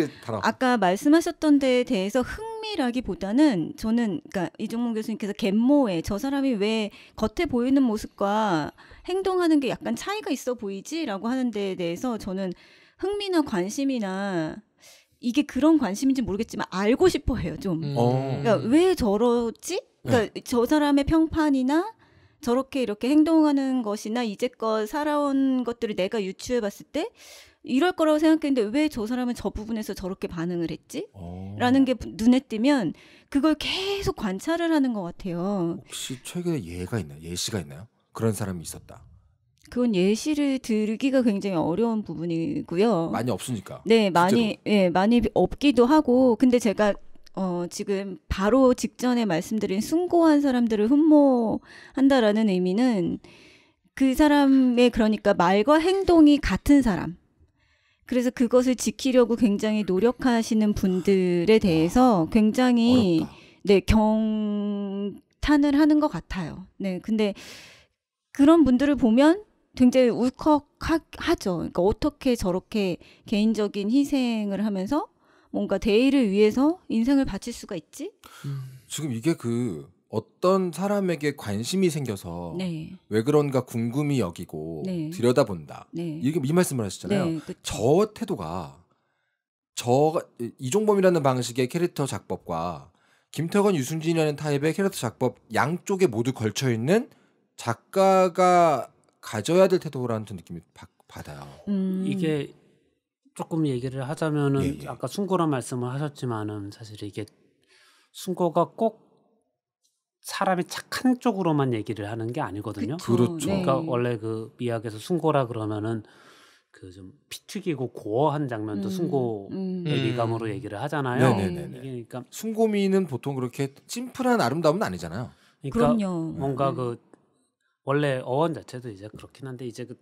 아까 말씀하셨던 데에 대해서 흥미라기보다는 저는 그러니까 이종문 교수님께서 갯모에 저 사람이 왜 겉에 보이는 모습과 행동하는 게 약간 차이가 있어 보이지라고 하는 데에 대해서 저는 흥미나 관심이나 이게 그런 관심인지 모르겠지만 알고 싶어 해요 좀. 음. 어. 그러니까 왜 저러지? 그러니까 네. 저 사람의 평판이나 저렇게 이렇게 행동하는 것이나 이제껏 살아온 것들을 내가 유추해 봤을 때 이럴 거라고 생각했는데 왜 저 사람은 저 부분에서 저렇게 반응을 했지? 오. 어. 라는 게 눈에 띄면 그걸 계속 관찰을 하는 것 같아요. 혹시 최근에 예가 있나요? 예시가 있나요? 그런 사람이 있었다. 그건 예시를 들기가 굉장히 어려운 부분이고요. 많이 없으니까. 네, 실제로. 예, 많이 없기도 하고 근데 제가 어, 지금 바로 직전에 말씀드린 숭고한 사람들을 흠모한다라는 의미는 그 사람의 그러니까 말과 행동이 같은 사람. 그래서 그것을 지키려고 굉장히 노력하시는 분들에 대해서 아, 굉장히 어렵다. 네, 경탄을 하는 것 같아요. 네, 근데 그런 분들을 보면 굉장히 울컥하죠. 그러니까 어떻게 저렇게 개인적인 희생을 하면서 뭔가 대의를 위해서 인생을 바칠 수가 있지? 음, 지금 이게 그 어떤 사람에게 관심이 생겨서 네. 왜 그런가 궁금히 여기고 네. 들여다본다. 네. 이게 이 말씀을 하시잖아요. 네, 저 태도가 저 이종범이라는 방식의 캐릭터 작법과 김태건 유순진이라는 타입의 캐릭터 작법 양쪽에 모두 걸쳐 있는 작가가 가져야 될 태도라는 느낌이 받, 받아요. 음. 이게 조금 얘기를 하자면은 예, 예. 아까 순고란 말씀을 하셨지만은 사실 이게 순고가 꼭 사람이 착한 쪽으로만 얘기를 하는 게 아니거든요. 그렇죠 그러니까 네. 원래 그 미학에서 순고라 그러면은 그좀 피튀기고 고어한 장면도 음, 순고의 음. 미감으로 음. 얘기를 하잖아요. 네네네. 그러니까 순고미는 보통 그렇게 심플한 아름다움은 아니잖아요. 그러니까 그럼요. 뭔가 음. 그 원래 어원 자체도 이제 그렇긴 한데 이제 그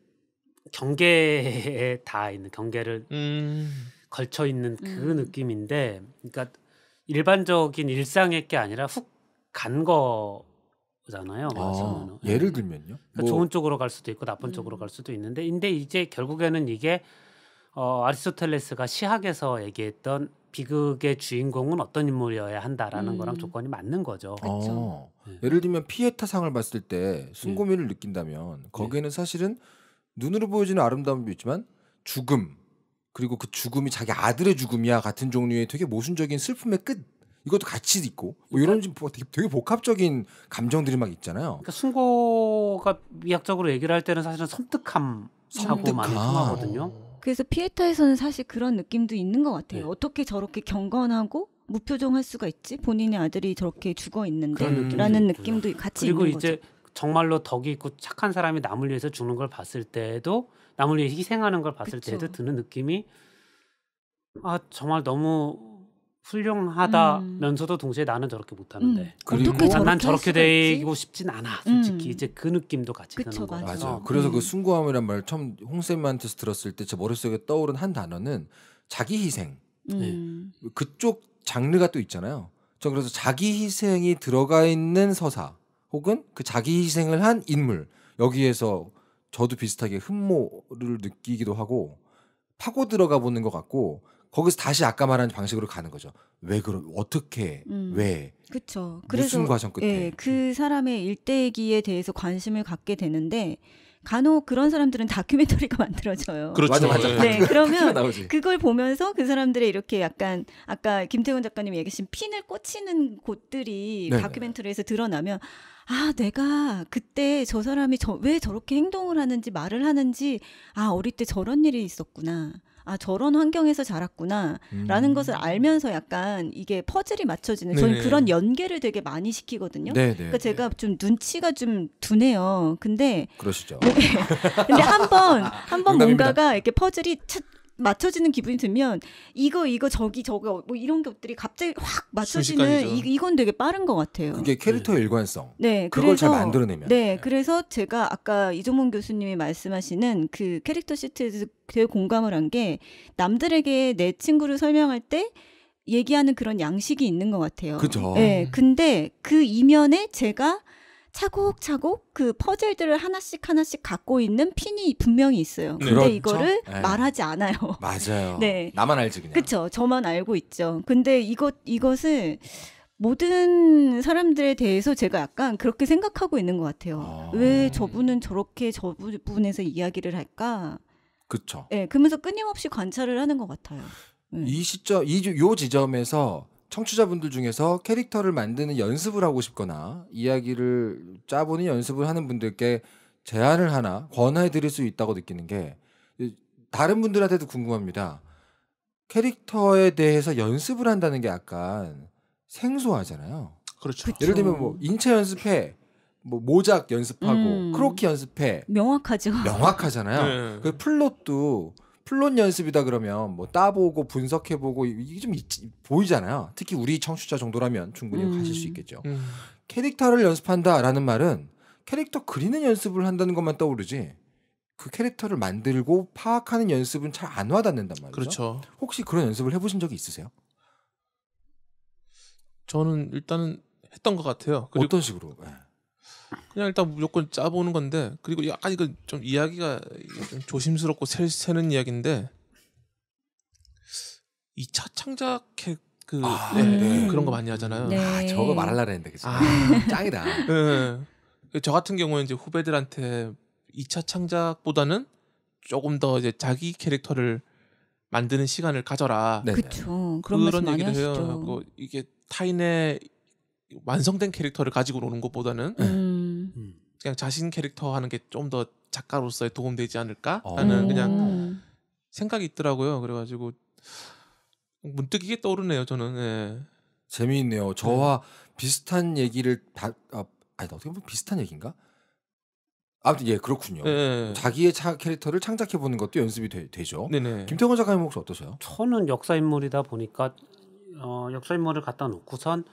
경계에 다 [laughs] 있는 경계를 음. 걸쳐 있는 그 음. 느낌인데, 그러니까 일반적인 일상의 게 아니라 훅 간 거잖아요. 아, 예. 예를 들면요. 그러니까 뭐. 좋은 쪽으로 갈 수도 있고 나쁜 음. 쪽으로 갈 수도 있는데, 근데 이제 결국에는 이게 어, 아리스토텔레스가 시학에서 얘기했던 비극의 주인공은 어떤 인물이어야 한다라는 거랑 음. 조건이 맞는 거죠. 아. 그쵸. 네. 예를 들면 피에타상을 봤을 때순고미를 네. 느낀다면 네. 거기에는 사실은 눈으로 보여지는 아름다움도 있지만 죽음 그리고 그 죽음이 자기 아들의 죽음이야 같은 종류의 되게 모순적인 슬픔의 끝 이것도 같이 있고 뭐 이런 좀 네. 뭐 되게, 되게 복합적인 감정들이 막 있잖아요. 그러니까 순고가 미학적으로 얘기를 할 때는 사실은 섬뜩함 섬뜩하 많이 통하거든요. 그래서 피에타에서는 사실 그런 느낌도 있는 것 같아요. 네. 어떻게 저렇게 경건하고 무표정할 수가 있지? 본인의 아들이 저렇게 죽어 있는데라는 느낌도 있구 같이 그리고 있는 이제 정말로 덕이 있고 착한 사람이 남을 위해서 죽는 걸 봤을 때도 에 남을 위해 희생하는 걸 봤을 그쵸. 때도 드는 느낌이 아 정말 너무 훌륭하다면서도 음. 동시에 나는 저렇게 못하는데 음. 어떻게 난, 난 저렇게 되고 싶진 않아 솔직히 음. 이제 그 느낌도 같이 그쵸, 드는 거죠. 맞아. 어. 그래서 음. 그 숭고함이란 말 처음 홍 쌤한테서 들었을 때 제 머릿속에 떠오른 한 단어는 자기 희생. 음. 네. 그쪽 장르가 또 있잖아요. 저 그래서 자기 희생이 들어가 있는 서사 혹은 그 자기 희생을 한 인물 여기에서 저도 비슷하게 흠모를 느끼기도 하고 파고 들어가 보는 것 같고 거기서 다시 아까 말한 방식으로 가는 거죠. 왜 그런 어떻게 음. 왜 그쵸. 무슨 과정 끝에 예, 그 사람의 일대기에 대해서 관심을 갖게 되는데 간혹 그런 사람들은 다큐멘터리가 [laughs] 만들어져요. 그렇죠. 맞아, 맞아. 네, 그러면 그걸 보면서 그 사람들의 이렇게 약간 아까 김태훈 작가님이 얘기하신 핀을 꽂히는 곳들이 네. 다큐멘터리에서 드러나면 아, 내가 그때 저 사람이 저, 왜 저렇게 행동을 하는지 말을 하는지 아, 어릴 때 저런 일이 있었구나. 아 저런 환경에서 자랐구나라는 음. 것을 알면서 약간 이게 퍼즐이 맞춰지는 저는 네. 그런 연계를 되게 많이 시키거든요. 네네. 네, 그러니까 네. 제가 좀 눈치가 좀둔네요 근데 그러시죠. 근데 한번 한 번 뭔가가 이렇게 퍼즐이 차, 맞춰지는 기분이 들면 이거 이거 저기 저거 뭐 이런 것들이 갑자기 확 맞춰지는 이 이, 건 되게 빠른 것 같아요. 이게 캐릭터 네. 음. 일관성. 네, 그걸 그래서, 잘 만들어내면. 네, 네, 그래서 제가 아까 이종문 교수님이 말씀하시는 그 캐릭터 시트에서 되게 공감을 한 게 남들에게 내 친구를 설명할 때 얘기하는 그런 양식이 있는 것 같아요. 그죠. 네, 근데 그 이면에 제가 차곡차곡 그 퍼즐들을 하나씩 하나씩 갖고 있는 핀이 분명히 있어요. 근데 그렇죠? 이거를 네. 말하지 않아요. [laughs] 맞아요. 네. 나만 알지 그냥. 그렇죠. 저만 알고 있죠. 근데 이것 이것을 모든 사람들에 대해서 제가 약간 그렇게 생각하고 있는 것 같아요. 아... 왜 저분은 저렇게 저분에서 이야기를 할까? 그렇죠. 네, 그러면서 끊임없이 관찰을 하는 것 같아요. 네. 이 시점, 이요 지점에서 청취자분들 중에서 캐릭터를 만드는 연습을 하고 싶거나 이야기를 짜보는 연습을 하는 분들께 제안을 하나 권해 드릴 수 있다고 느끼는 게 다른 분들한테도 궁금합니다. 캐릭터에 대해서 연습을 한다는 게 약간 생소하잖아요. 그렇죠. 그렇죠. 예를 들면 뭐 인체 연습해, 뭐 모작 연습하고 음. 크로키 연습해. 명확하죠. 명확하잖아요. 네. 그 플롯도 플롯 연습이다 그러면 뭐 따보고 분석해보고 이게 좀 있, 보이잖아요. 특히 우리 청취자 정도라면 충분히 음. 하실 수 있겠죠. 음. 캐릭터를 연습한다라는 말은 캐릭터 그리는 연습을 한다는 것만 떠오르지 그 캐릭터를 만들고 파악하는 연습은 잘 안 와닿는단 말이죠. 그렇죠. 혹시 그런 연습을 해보신 적이 있으세요? 저는 일단은 했던 것 같아요. 어떤 식으로? 네. 그냥 일단 무조건 짜보는 건데 그리고 약간 이거 그 좀 이야기가 좀 조심스럽고 새, 는 이야기인데 2차 창작해 그 아, 네, 네. 그런 거 많이 하잖아요. 네. 아, 저거 말하려 했는데 그치? 아, [laughs] 짱이다. 네. 저 같은 경우는 이제 후배들한테 2차 창작보다는 조금 더 이제 자기 캐릭터를 만드는 시간을 가져라. 그렇죠. 그런, 그런 얘기를 해요. 이게 타인의 완성된 캐릭터를 가지고 노는 것보다는 음. 그냥 자신 캐릭터 하는 게 좀 더 작가로서의 도움되지 않을까 하는 어. 그냥 음. 생각이 있더라고요. 그래가지고 문득 이게 떠오르네요. 저는 예. 재미있네요. 저와 네. 비슷한 얘기를 다 아, 아니 어떻게 보면 비슷한 얘기인가? 아무튼 예 그렇군요. 네. 자기의 차, 캐릭터를 창작해 보는 것도 연습이 되, 죠 네네. 김태권 작가님 혹시 어떠세요? 저는 역사 인물이다 보니까 어, 역사 인물을 갖다 놓고선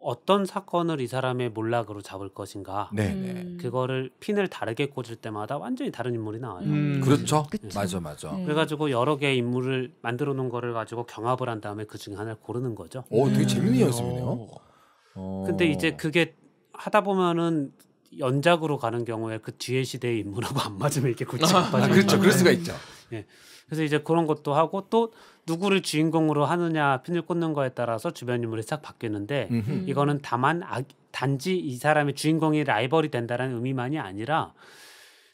어떤 사건을 이 사람의 몰락으로 잡을 것인가. 네. 음. 그거를 핀을 다르게 꽂을 때마다 완전히 다른 인물이 나와요. 음. 그렇죠. 그렇죠. 네. 그쵸. 맞아, 맞아. 네. 그래가지고 여러 개의 인물을 만들어 놓은 거를 가지고 경합을 한 다음에 그 중에 하나를 고르는 거죠. 오, 되게 음. 재밌는 연습이네요. 오. 어. 어. 근데 이제 그게 하다 보면은 연작으로 가는 경우에 그 뒤에 시대의 인물하고 안 맞으면 이렇게 굳이 아, 안 아, 맞아요. 그렇죠. 그럴 네. 수가 있죠. 예. 그래서 이제 그런 것도 하고 또 누구를 주인공으로 하느냐 핀을 꽂는 거에 따라서 주변 인물이 싹 바뀌는데 음흠. 음. 이거는 다만 아, 단지 이 사람이 주인공이 라이벌이 된다라는 의미만이 아니라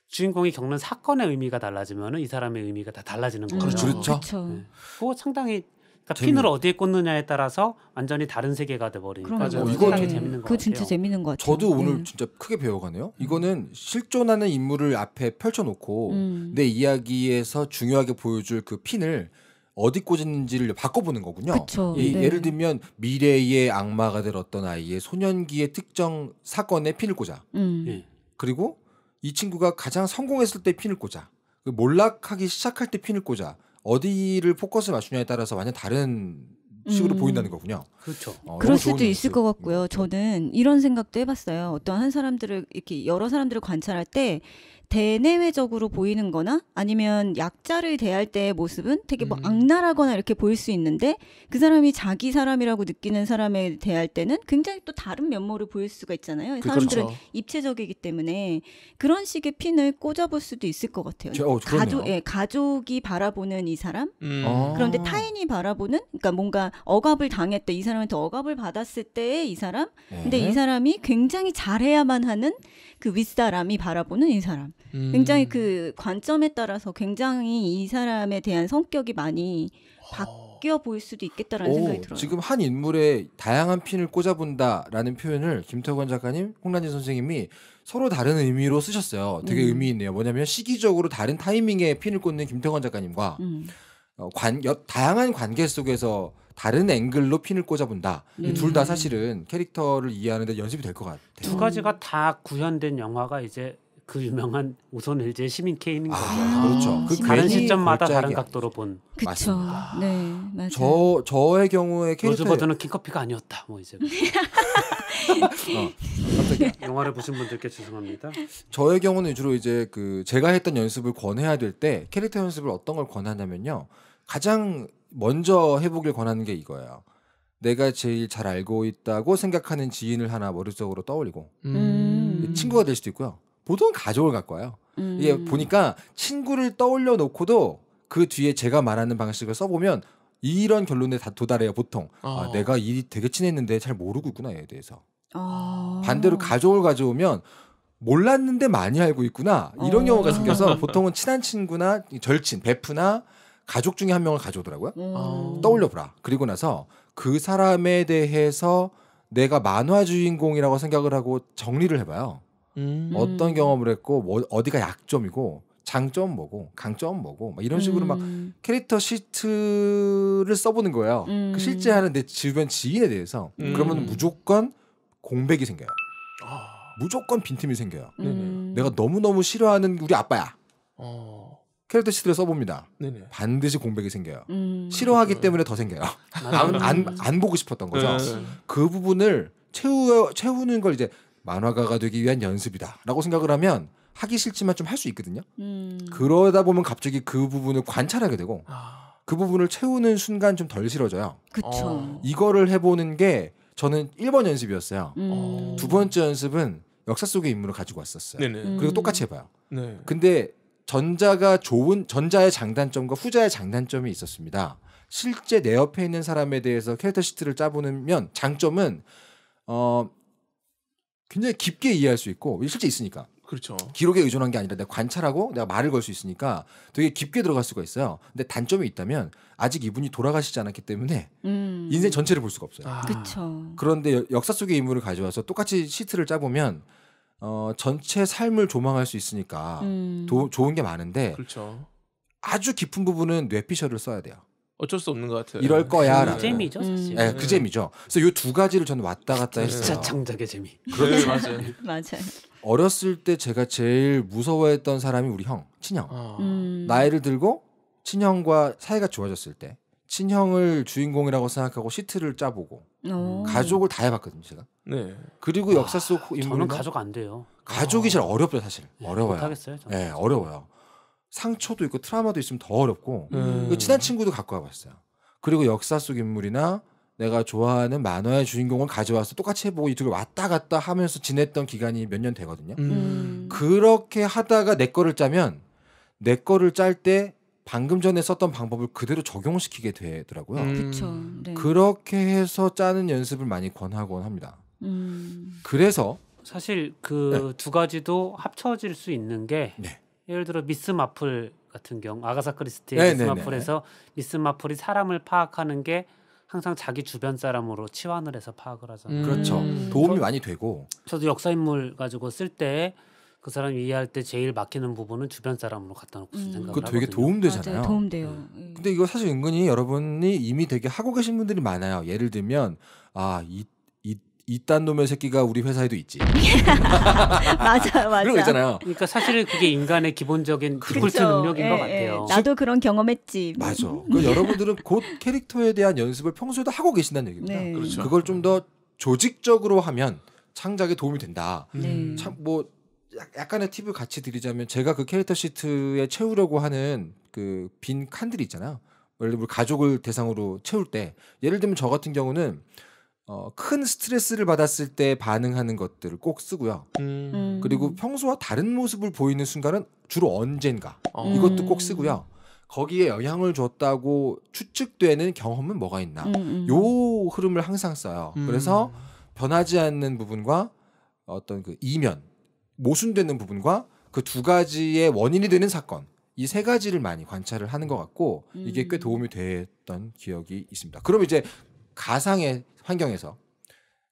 주인공이 겪는 사건의 의미가 달라지면은 이 사람의 의미가 다 달라지는 거죠. 그렇죠. 그렇죠. 네. 그거 상당히 그러니까 재밌... 핀을 어디에 꽂느냐에 따라서 완전히 다른 세계가 돼버리니까 어, 이거 되게 재밌는 거 같아요. 진짜 재밌는 것 같아요. 저도 오늘 음. 진짜 크게 배워가네요. 이거는 실존하는 인물을 앞에 펼쳐놓고 음. 내 이야기에서 중요하게 보여줄 그 핀을 어디 꽂았는지를 바꿔보는 거군요. 그쵸, 예, 네. 를 들면 미래의 악마가 될 어떤 아이의 소년기의 특정 사건에 핀을 꽂아. 음. 예. 그리고 이 친구가 가장 성공했을 때 핀을 꽂아. 그 몰락하기 시작할 때 핀을 꽂아. 어디를 포커스 맞추냐에 따라서 완전 다른 식으로 음. 보인다는 거군요. 그렇죠. 어, 그럴 수도 있을 것 같고요. 저는 이런 생각도 해봤어요. 어떤 한 사람들을 이렇게 여러 사람들을 관찰할 때 대내외적으로 보이는 거나 아니면 약자를 대할 때의 모습은 되게 뭐 음. 악랄하거나 이렇게 보일 수 있는데 그 사람이 자기 사람이라고 느끼는 사람에 대할 때는 굉장히 또 다른 면모를 보일 수가 있잖아요. 그 사람들은 그렇죠. 입체적이기 때문에 그런 식의 핀을 꽂아볼 수도 있을 것 같아요. 저, 어, 가족, 예, 가족이 바라보는 이 사람 음. 어. 그런데 타인이 바라보는 그러니까 뭔가 억압을 당했다 이 사람한테 억압을 받았을 때의 이 사람 네. 근데 네. 이 사람이 굉장히 잘해야만 하는 그 윗사람이 바라보는 이 사람. 음. 굉장히 그 관점에 따라서 굉장히 이 사람에 대한 성격이 많이 어. 바뀌어 보일 수도 있겠다라는 오, 생각이 들어요. 지금 한 인물의 다양한 핀을 꽂아본다라는 표현을 김태권 작가님, 홍란진 선생님이 서로 다른 의미로 쓰셨어요. 되게 음. 의미 있네요. 뭐냐면 시기적으로 다른 타이밍에 핀을 꽂는 김태권 작가님과 음. 어, 관, 여, 다양한 관계 속에서 다른 앵글로 핀을 꽂아본다. 음. 둘다 사실은 캐릭터를 이해하는데 연습이 될 것 같아요. 두 가지가 다 구현된 영화가 이제 그 유명한 우선 일제 시민 케인인 아, 거죠. 그렇죠. 그 다른 시점마다 다른 각도로 본. 그렇죠. 네, 맞아요. 저 저의 경우에 캐릭터 로즈버드는 킹커피가 아니었다. 뭐 이제. [laughs] 어, 영화를 보신 분들께 죄송합니다. 저의 경우는 주로 이제 그 제가 했던 연습을 권해야 될 때 캐릭터 연습을 어떤 걸 권하냐면요. 가장 먼저 해보길 권하는 게 이거예요. 내가 제일 잘 알고 있다고 생각하는 지인을 하나 머릿속으로 떠올리고 음. 친구가 될 수도 있고요. 보통 가족을 갖고 와요. 음. 이게 보니까 친구를 떠올려 놓고도 그 뒤에 제가 말하는 방식을 써보면 이런 결론에 다 도달해요 보통 어. 아, 내가 이 되게 친했는데 잘 모르고 있구나 얘에 대해서 어. 반대로 가족을 가져오면 몰랐는데 많이 알고 있구나 이런 어. 경우가 생겨서 보통은 친한 친구나 절친 베프나 가족 중에 한 명을 가져오더라고요. 음. 아. 떠올려보라. 그리고 나서 그 사람에 대해서 내가 만화 주인공이라고 생각을 하고 정리를 해봐요. 음. 어떤 경험을 했고 뭐 어디가 약점이고 장점 뭐고 강점 뭐고 막 이런 식으로 음. 막 캐릭터 시트를 써보는 거예요. 그 음. 실제 하는 내 주변 지인에 대해서 음. 그러면 무조건 공백이 생겨요. 아. 무조건 빈틈이 생겨요. 음. 내가 너무 너무 싫어하는 우리 아빠야. 어. 캐릭터 시트를 써봅니다. 네네. 반드시 공백이 생겨요. 음... 싫어하기 음... 때문에 더 생겨요. 안, 음. 안, 안, 보고 싶었던 거죠. 네. 그 부분을 채우, 채우는 걸 이제 만화가가 되기 위한 연습이다라고 생각을 하면 하기 싫지만 좀 할 수 있거든요. 음... 그러다 보면 갑자기 그 부분을 관찰하게 되고 아... 그 부분을 채우는 순간 좀 덜 싫어져요. 그쵸. 어. 이거를 해보는 게 저는 1번 연습이었어요. 음. 두 번째 연습은 역사 속의 인물을 가지고 왔었어요. 네네. 그리고 똑같이 해봐요. 네. 근데 전자가 좋은 전자의 장단점과 후자의 장단점이 있었습니다. 실제 내 옆에 있는 사람에 대해서 캐릭터 시트를 짜보면 장점은 어 굉장히 깊게 이해할 수 있고 실제 있으니까 그렇죠. 기록에 의존한 게 아니라 내가 관찰하고 내가 말을 걸 수 있으니까 되게 깊게 들어갈 수가 있어요. 근데 단점이 있다면 아직 이분이 돌아가시지 않았기 때문에 음. 인생 전체를 볼 수가 없어요. 아. 그렇죠. 그런데 역사 속의 인물을 가져와서 똑같이 시트를 짜보면 어, 전체 삶을 조망할 수 있으니까 음. 도, 좋은 게 많은데 그렇죠. 아주 깊은 부분은 뇌피셜을 써야 돼요. 어쩔 수 없는 것 같아요. 이럴 그 거야. 그 재미죠, 음. 사실. 네, 그 재미죠. 그래서 이두 가지를 저는 왔다 갔다 했어요. 진짜 창작의 재미. 그래, 그렇죠. 네, 맞아요. [laughs] 맞아요. 어렸을 때 제가 제일 무서워했던 사람이 우리 형, 친형. 아. 음. 나이를 들고 친형과 사이가 좋아졌을 때 친형을 주인공이라고 생각하고 시트를 짜보고 오. 어. 가족을 다 해봤거든요 제가. 네. 그리고 아, 역사 속 인물은 저는 가족 안 돼요. 가족이 어. 제일 어렵죠 사실. 네, 어려워요. 못하겠어요. 네, 어려워요. 상처도 있고 트라우마도 있으면 더 어렵고 음. 그 친한 친구도 갖고 와봤어요. 그리고 역사 속 인물이나 내가 좋아하는 만화의 주인공을 가져와서 똑같이 해보고 이쪽을 왔다 갔다 하면서 지냈던 기간이 몇 년 되거든요. 음. 음. 그렇게 하다가 내 거를 짜면 내 거를 짤때 방금 전에 썼던 방법을 그대로 적용시키게 되더라고요. 음. 그쵸, 네. 그렇게 해서 짜는 연습을 많이 권하곤 합니다. 음. 그래서 사실 그두 네. 가지도 합쳐질 수 있는 게 네. 예를 들어 미스 마플 같은 경우 아가사 크리스티의 네, 네, 네 미스 마플에서 네. 미스 마플이 사람을 파악하는 게 항상 자기 주변 사람으로 치환을 해서 파악을 하잖아요. 그렇죠. 음. 그렇죠. 도움이 저, 많이 되고 저도 역사 인물 가지고 쓸때 그 사람 이해할 때 제일 막히는 부분은 주변 사람으로 갖다 놓고 음. 생각을 그거 되게 하거든요. 도움되잖아요. 도움돼요. 음. 예. 근데 이거 사실 은근히 여러분이 이미 되게 하고 계신 분들이 많아요. 예를 들면 아이 이딴 놈의 새끼가 우리 회사에도 있지. [laughs] 맞아맞아 그런 거 있잖아요. 그러니까 사실 그게 인간의 기본적인 디폴트 그렇죠. 능력인 예, 것 예. 같아요. 예, 나도 그런 경험했지. 맞아. [laughs] 그 여러분들은 곧 캐릭터에 대한 연습을 평소에도 하고 계신다는 얘기입니다. 네. 그렇죠. 그걸 좀 더 조직적으로 하면 창작에 도움이 된다. 음. 네. 참뭐 약간의 팁을 같이 드리자면 제가 그 캐릭터 시트에 채우려고 하는 그 빈 칸들이 있잖아요. 예를 들면 가족을 대상으로 채울 때 예를 들면 저 같은 경우는 어, 큰 스트레스를 받았을 때 반응하는 것들을 꼭 쓰고요. 음. 그리고 평소와 다른 모습을 보이는 순간은 주로 언젠가 음. 이것도 꼭 쓰고요. 거기에 영향을 줬다고 추측되는 경험은 뭐가 있나? 음, 음. 요 흐름을 항상 써요. 음. 그래서 변하지 않는 부분과 어떤 그 이면 모순되는 부분과 그 두 가지의 원인이 되는 사건 이 세 가지를 많이 관찰을 하는 것 같고 음. 이게 꽤 도움이 됐던 기억이 있습니다. 그럼 이제 가상의 환경에서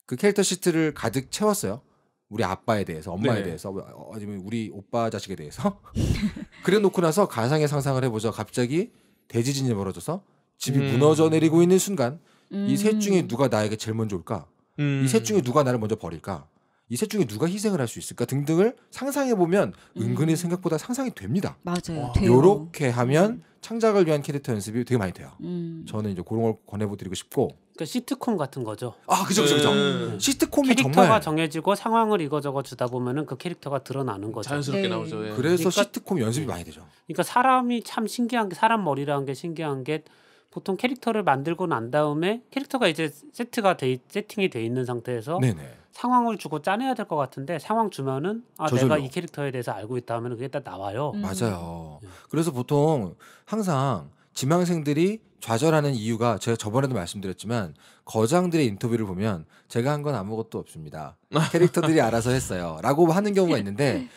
그 캐릭터 시트를 가득 채웠어요. 우리 아빠에 대해서, 엄마에 네 대해서, 아니면 우리 오빠 자식에 대해서 [laughs] 그래놓고 나서 가상의 상상을 해보자. 갑자기 대지진이 벌어져서 집이 음. 무너져 내리고 있는 순간 음. 이셋 중에 누가 나에게 제일 먼저 올까? 이셋 음. 중에 누가 나를 먼저 버릴까? 이셋 중에 누가 희생을 할 수 있을까 등등을 상상해 보면 음. 은근히 생각보다 상상이 됩니다. 맞아요. 요렇게 하면 음. 창작을 위한 캐릭터 연습이 되게 많이 돼요. 음. 저는 이제 그런 걸 권해드리고 싶고. 그러니까 시트콤 같은 거죠. 아 그죠 그죠 그죠. 음. 시트콤이 캐릭터가 정말... 정해지고 상황을 이거저거 주다 보면은 그 캐릭터가 드러나는 거죠. 자연스럽게 네. 나오죠. 예. 그래서 그러니까, 시트콤 연습이 네. 많이 되죠. 그러니까 사람이 참 신기한 게 사람 머리라는 게 신기한 게 보통 캐릭터를 만들고 난 다음에 캐릭터가 이제 세트가 돼 세팅이 돼 있는 상태에서 네네. 상황을 주고 짜내야 될 것 같은데 상황 주면은 아 저절로. 내가 이 캐릭터에 대해서 알고 있다 하면 그게 딱 나와요. 음. 맞아요. 예. 그래서 보통 항상 지망생들이 좌절하는 이유가 제가 저번에도 말씀드렸지만 거장들의 인터뷰를 보면 제가 한 건 아무것도 없습니다. [laughs] 캐릭터들이 알아서 했어요라고 하는 경우가 있는데 네.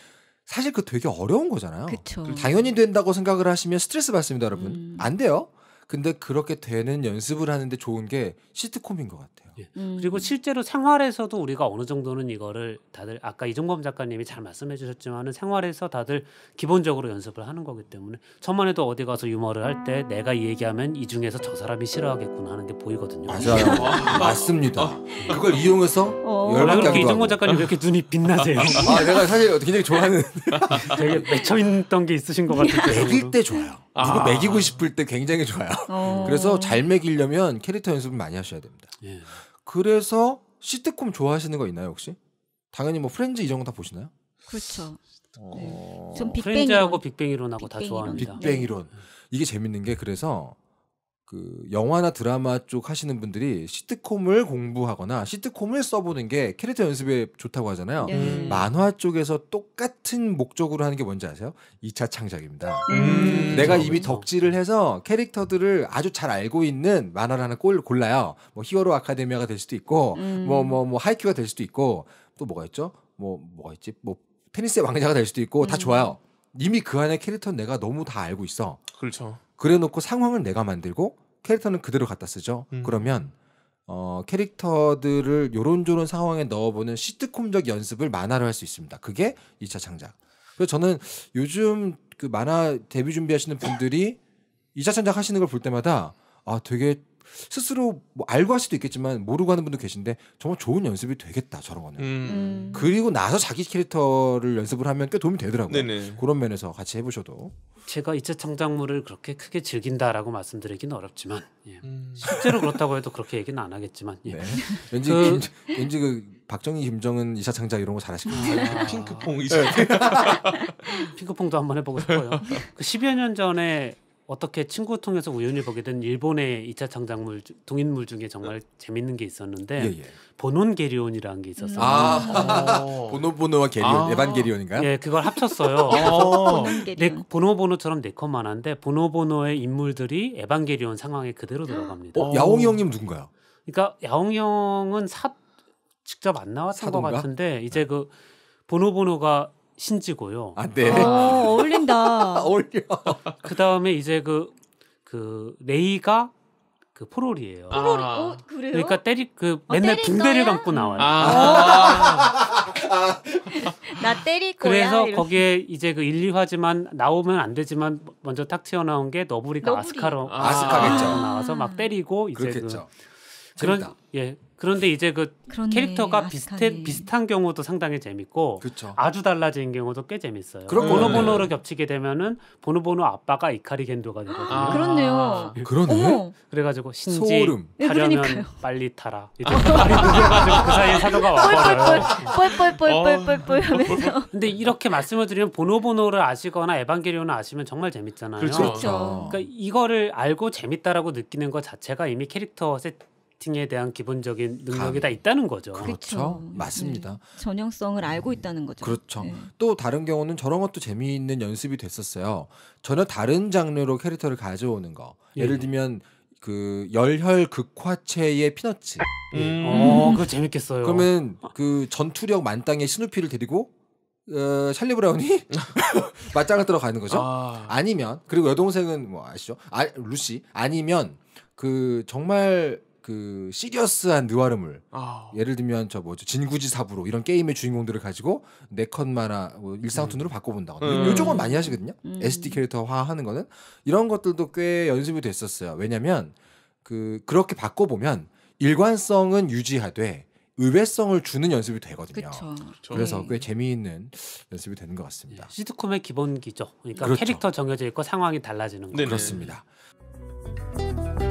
사실 그 되게 어려운 거잖아요. 그쵸. 당연히 된다고 생각을 하시면 스트레스 받습니다, 여러분. 음. 안 돼요. 근데 그렇게 되는 연습을 하는데 좋은 게 시트콤인 것 같아요. 예. 음. 그리고 실제로 생활에서도 우리가 어느 정도는 이거를 다들 아까 이종범 작가님이 잘 말씀해 주셨지만은 생활에서 다들 기본적으로 연습을 하는 거기 때문에 천만 해도 어디 가서 유머를 할 때 내가 이 얘기하면 이 중에서 저 사람이 싫어하겠구나 하는 게 보이거든요. 맞아요. 아. 맞습니다. 그걸 이용해서 어. 열받게 이종범 작가님 이렇게 눈이 빛나세요. 아, 내가 사실 굉장히 좋아하는 [laughs] 되게 맺혀 있던 게 있으신 것 같은데. 애길 [laughs] 때 좋아요. 누구 아. 먹이고 싶을 때 굉장히 좋아요. 어. 그래서 잘 먹이려면 캐릭터 연습을 많이 하셔야 됩니다. 예. 그래서 시트콤 좋아하시는 거 있나요 혹시? 당연히 뭐 프렌즈 이 정도 다 보시나요? 그렇죠. 어... 전 빅뱅 프렌즈하고 빅뱅이론하고 빅뱅이론. 다 좋아합니다. 빅뱅이론 예. 이게 재밌는 게 그래서 그 영화나 드라마 쪽 하시는 분들이 시트콤을 공부하거나 시트콤을 써보는 게 캐릭터 연습에 좋다고 하잖아요. 네. 음. 만화 쪽에서 똑같은 목적으로 하는 게 뭔지 아세요? 2차 창작입니다. 음. 내가 음. 이미 덕질을 해서 캐릭터들을 아주 잘 알고 있는 만화를 하나 골라요. 뭐 히어로 아카데미아가 될 수도 있고, 뭐 뭐뭐 음. 뭐, 뭐, 뭐 하이큐가 될 수도 있고, 또 뭐가 있죠? 뭐 뭐가 지뭐 테니스의 왕자가 될 수도 있고 다 음. 좋아요. 이미 그 안에 캐릭터 는 내가 너무 다 알고 있어. 그렇죠. 그래놓고 상황을 내가 만들고 캐릭터는 그대로 갖다 쓰죠. 음. 그러면 어, 캐릭터들을 요런저런 상황에 넣어보는 시트콤적 연습을 만화로 할 수 있습니다. 그게 2차 창작. 그래서 저는 요즘 그 만화 데뷔 준비하시는 분들이 2차 창작 하시는 걸 볼 때마다 아 되게 스스로 뭐 알고 할 수도 있겠지만 모르고 하는 분도 계신데 정말 좋은 연습이 되겠다 저런 거는. 음. 음. 그리고 나서 자기 캐릭터를 연습을 하면 꽤 도움이 되더라고요. 네네. 그런 면에서 같이 해보셔도. 제가 이제 창작물을 그렇게 크게 즐긴다라고 말씀드리긴 어렵지만 예. 음. 실제로 그렇다고 해도 그렇게 얘기는 안 하겠지만 예. 네. 왠지 그, 왠지 그 박정희, 김정은, 이사 창작 이런 거 잘하실 것같아요 아, 핑크퐁 이사. 네. [laughs] 핑크퐁도 한번 해보고 싶어요. 그 10여 년 전에 어떻게 친구 통해서 우연히 보게 된 일본의 이차 창작물 동인물 중에 정말 네. 재밌는 게 있었는데 예, 예. 보논 게리온이라는 게 있었어요. 음. 아, 보노 [laughs] 보노와 게리온, 아. 에반 게리온인가요? 예, 그걸 합쳤어요. [laughs] 어. 네, 보노 보노처럼 네컷만한데 보노 보노의 인물들이 에반 게리온 상황에 그대로 들어갑니다. 어, 어, 야옹이 형님 누군가요? 그러니까 야옹이 형은 사 직접 안 나왔던 사던가? 것 같은데 이제 네. 그 보노 보노가 신지고요. 아, 네. 어, 아, 어울린다. [laughs] 어울려. 그 다음에 이제 그, 그, 레이가 그 포롤이에요. 포롤, 아. 어, 그래요? 그러니까 때리, 그, 어, 맨날 때 붕대를 감고 나와요. 아. 어. [laughs] 나 때릴 거야. 그래서 이렇게. 거기에 이제 그 1, 2화지만 나오면 안 되지만 먼저 탁 튀어나온 게 너브리가 너브리. 아스카로. 아. 아스카겠죠. 나와서 막 때리고 이제 그 그렇겠죠. 그, 그런, 재밌다. 예. 그런데 이제 그 그러네, 캐릭터가 비슷해, 비슷한 경우도 상당히 재밌고 그쵸. 아주 달라진 경우도 꽤 재밌어요. 그렇 보노보노를 겹치게 되면은 보노보노 아빠가 이카리 겐도가 되거든요. 아, 그렇네요. 예. 그러네. 그래가지고 신지 소름. 타려면 네, 빨리 타라. 이제 말어그 사이에 사도가 와버려요. 뻘뻘뻘뻘뻘뻘 하면서. 어. 근데 이렇게 말씀을 드리면 보노보노를 아시거나 에반게리온을 아시면 정말 재밌잖아요. 그렇죠. 그러니까 이거를 알고 재밌다라고 느끼는 것 자체가 이미 캐릭터 세 마팅에 대한 기본적인 능력이 감. 다 있다는 거죠. 그렇죠. 그렇죠. 네. 맞습니다. 전형성을 알고 있다는 거죠. 그렇죠. 네. 또 다른 경우는 저런 것도 재미있는 연습이 됐었어요. 전혀 다른 장르로 캐릭터를 가져오는 거. 예. 예를 들면 그 열혈 극화체의 피너츠. 음. 예. 어, 그거 재밌겠어요. 그러면 그 전투력 만땅의 스누피를 데리고 어, 샬리 브라운이 [laughs] 맞짱을 들어 가는 거죠. 아... 니면 그리고 여동생은 뭐 아시죠? 아, 루시 아니면 그 정말 그 시리어스한 느와르물 아. 예를 들면 저 뭐죠 진구지 사부로 이런 게임의 주인공들을 가지고 네컷 만화 뭐 일상툰으로 음. 바꿔본다거나 음. 요즘은 많이 하시거든요 음. SD 캐릭터화 하는 거는 이런 것들도 꽤 연습이 됐었어요 왜냐면 그 그렇게 바꿔보면 일관성은 유지하되 의외성을 주는 연습이 되거든요. 그쵸. 그래서 네. 꽤 재미있는 연습이 되는 것 같습니다. 예. 시트콤의 기본기죠. 그러니까 그렇죠. 캐릭터 정해져 있고 상황이 달라지는 거. 네 그렇습니다. 음.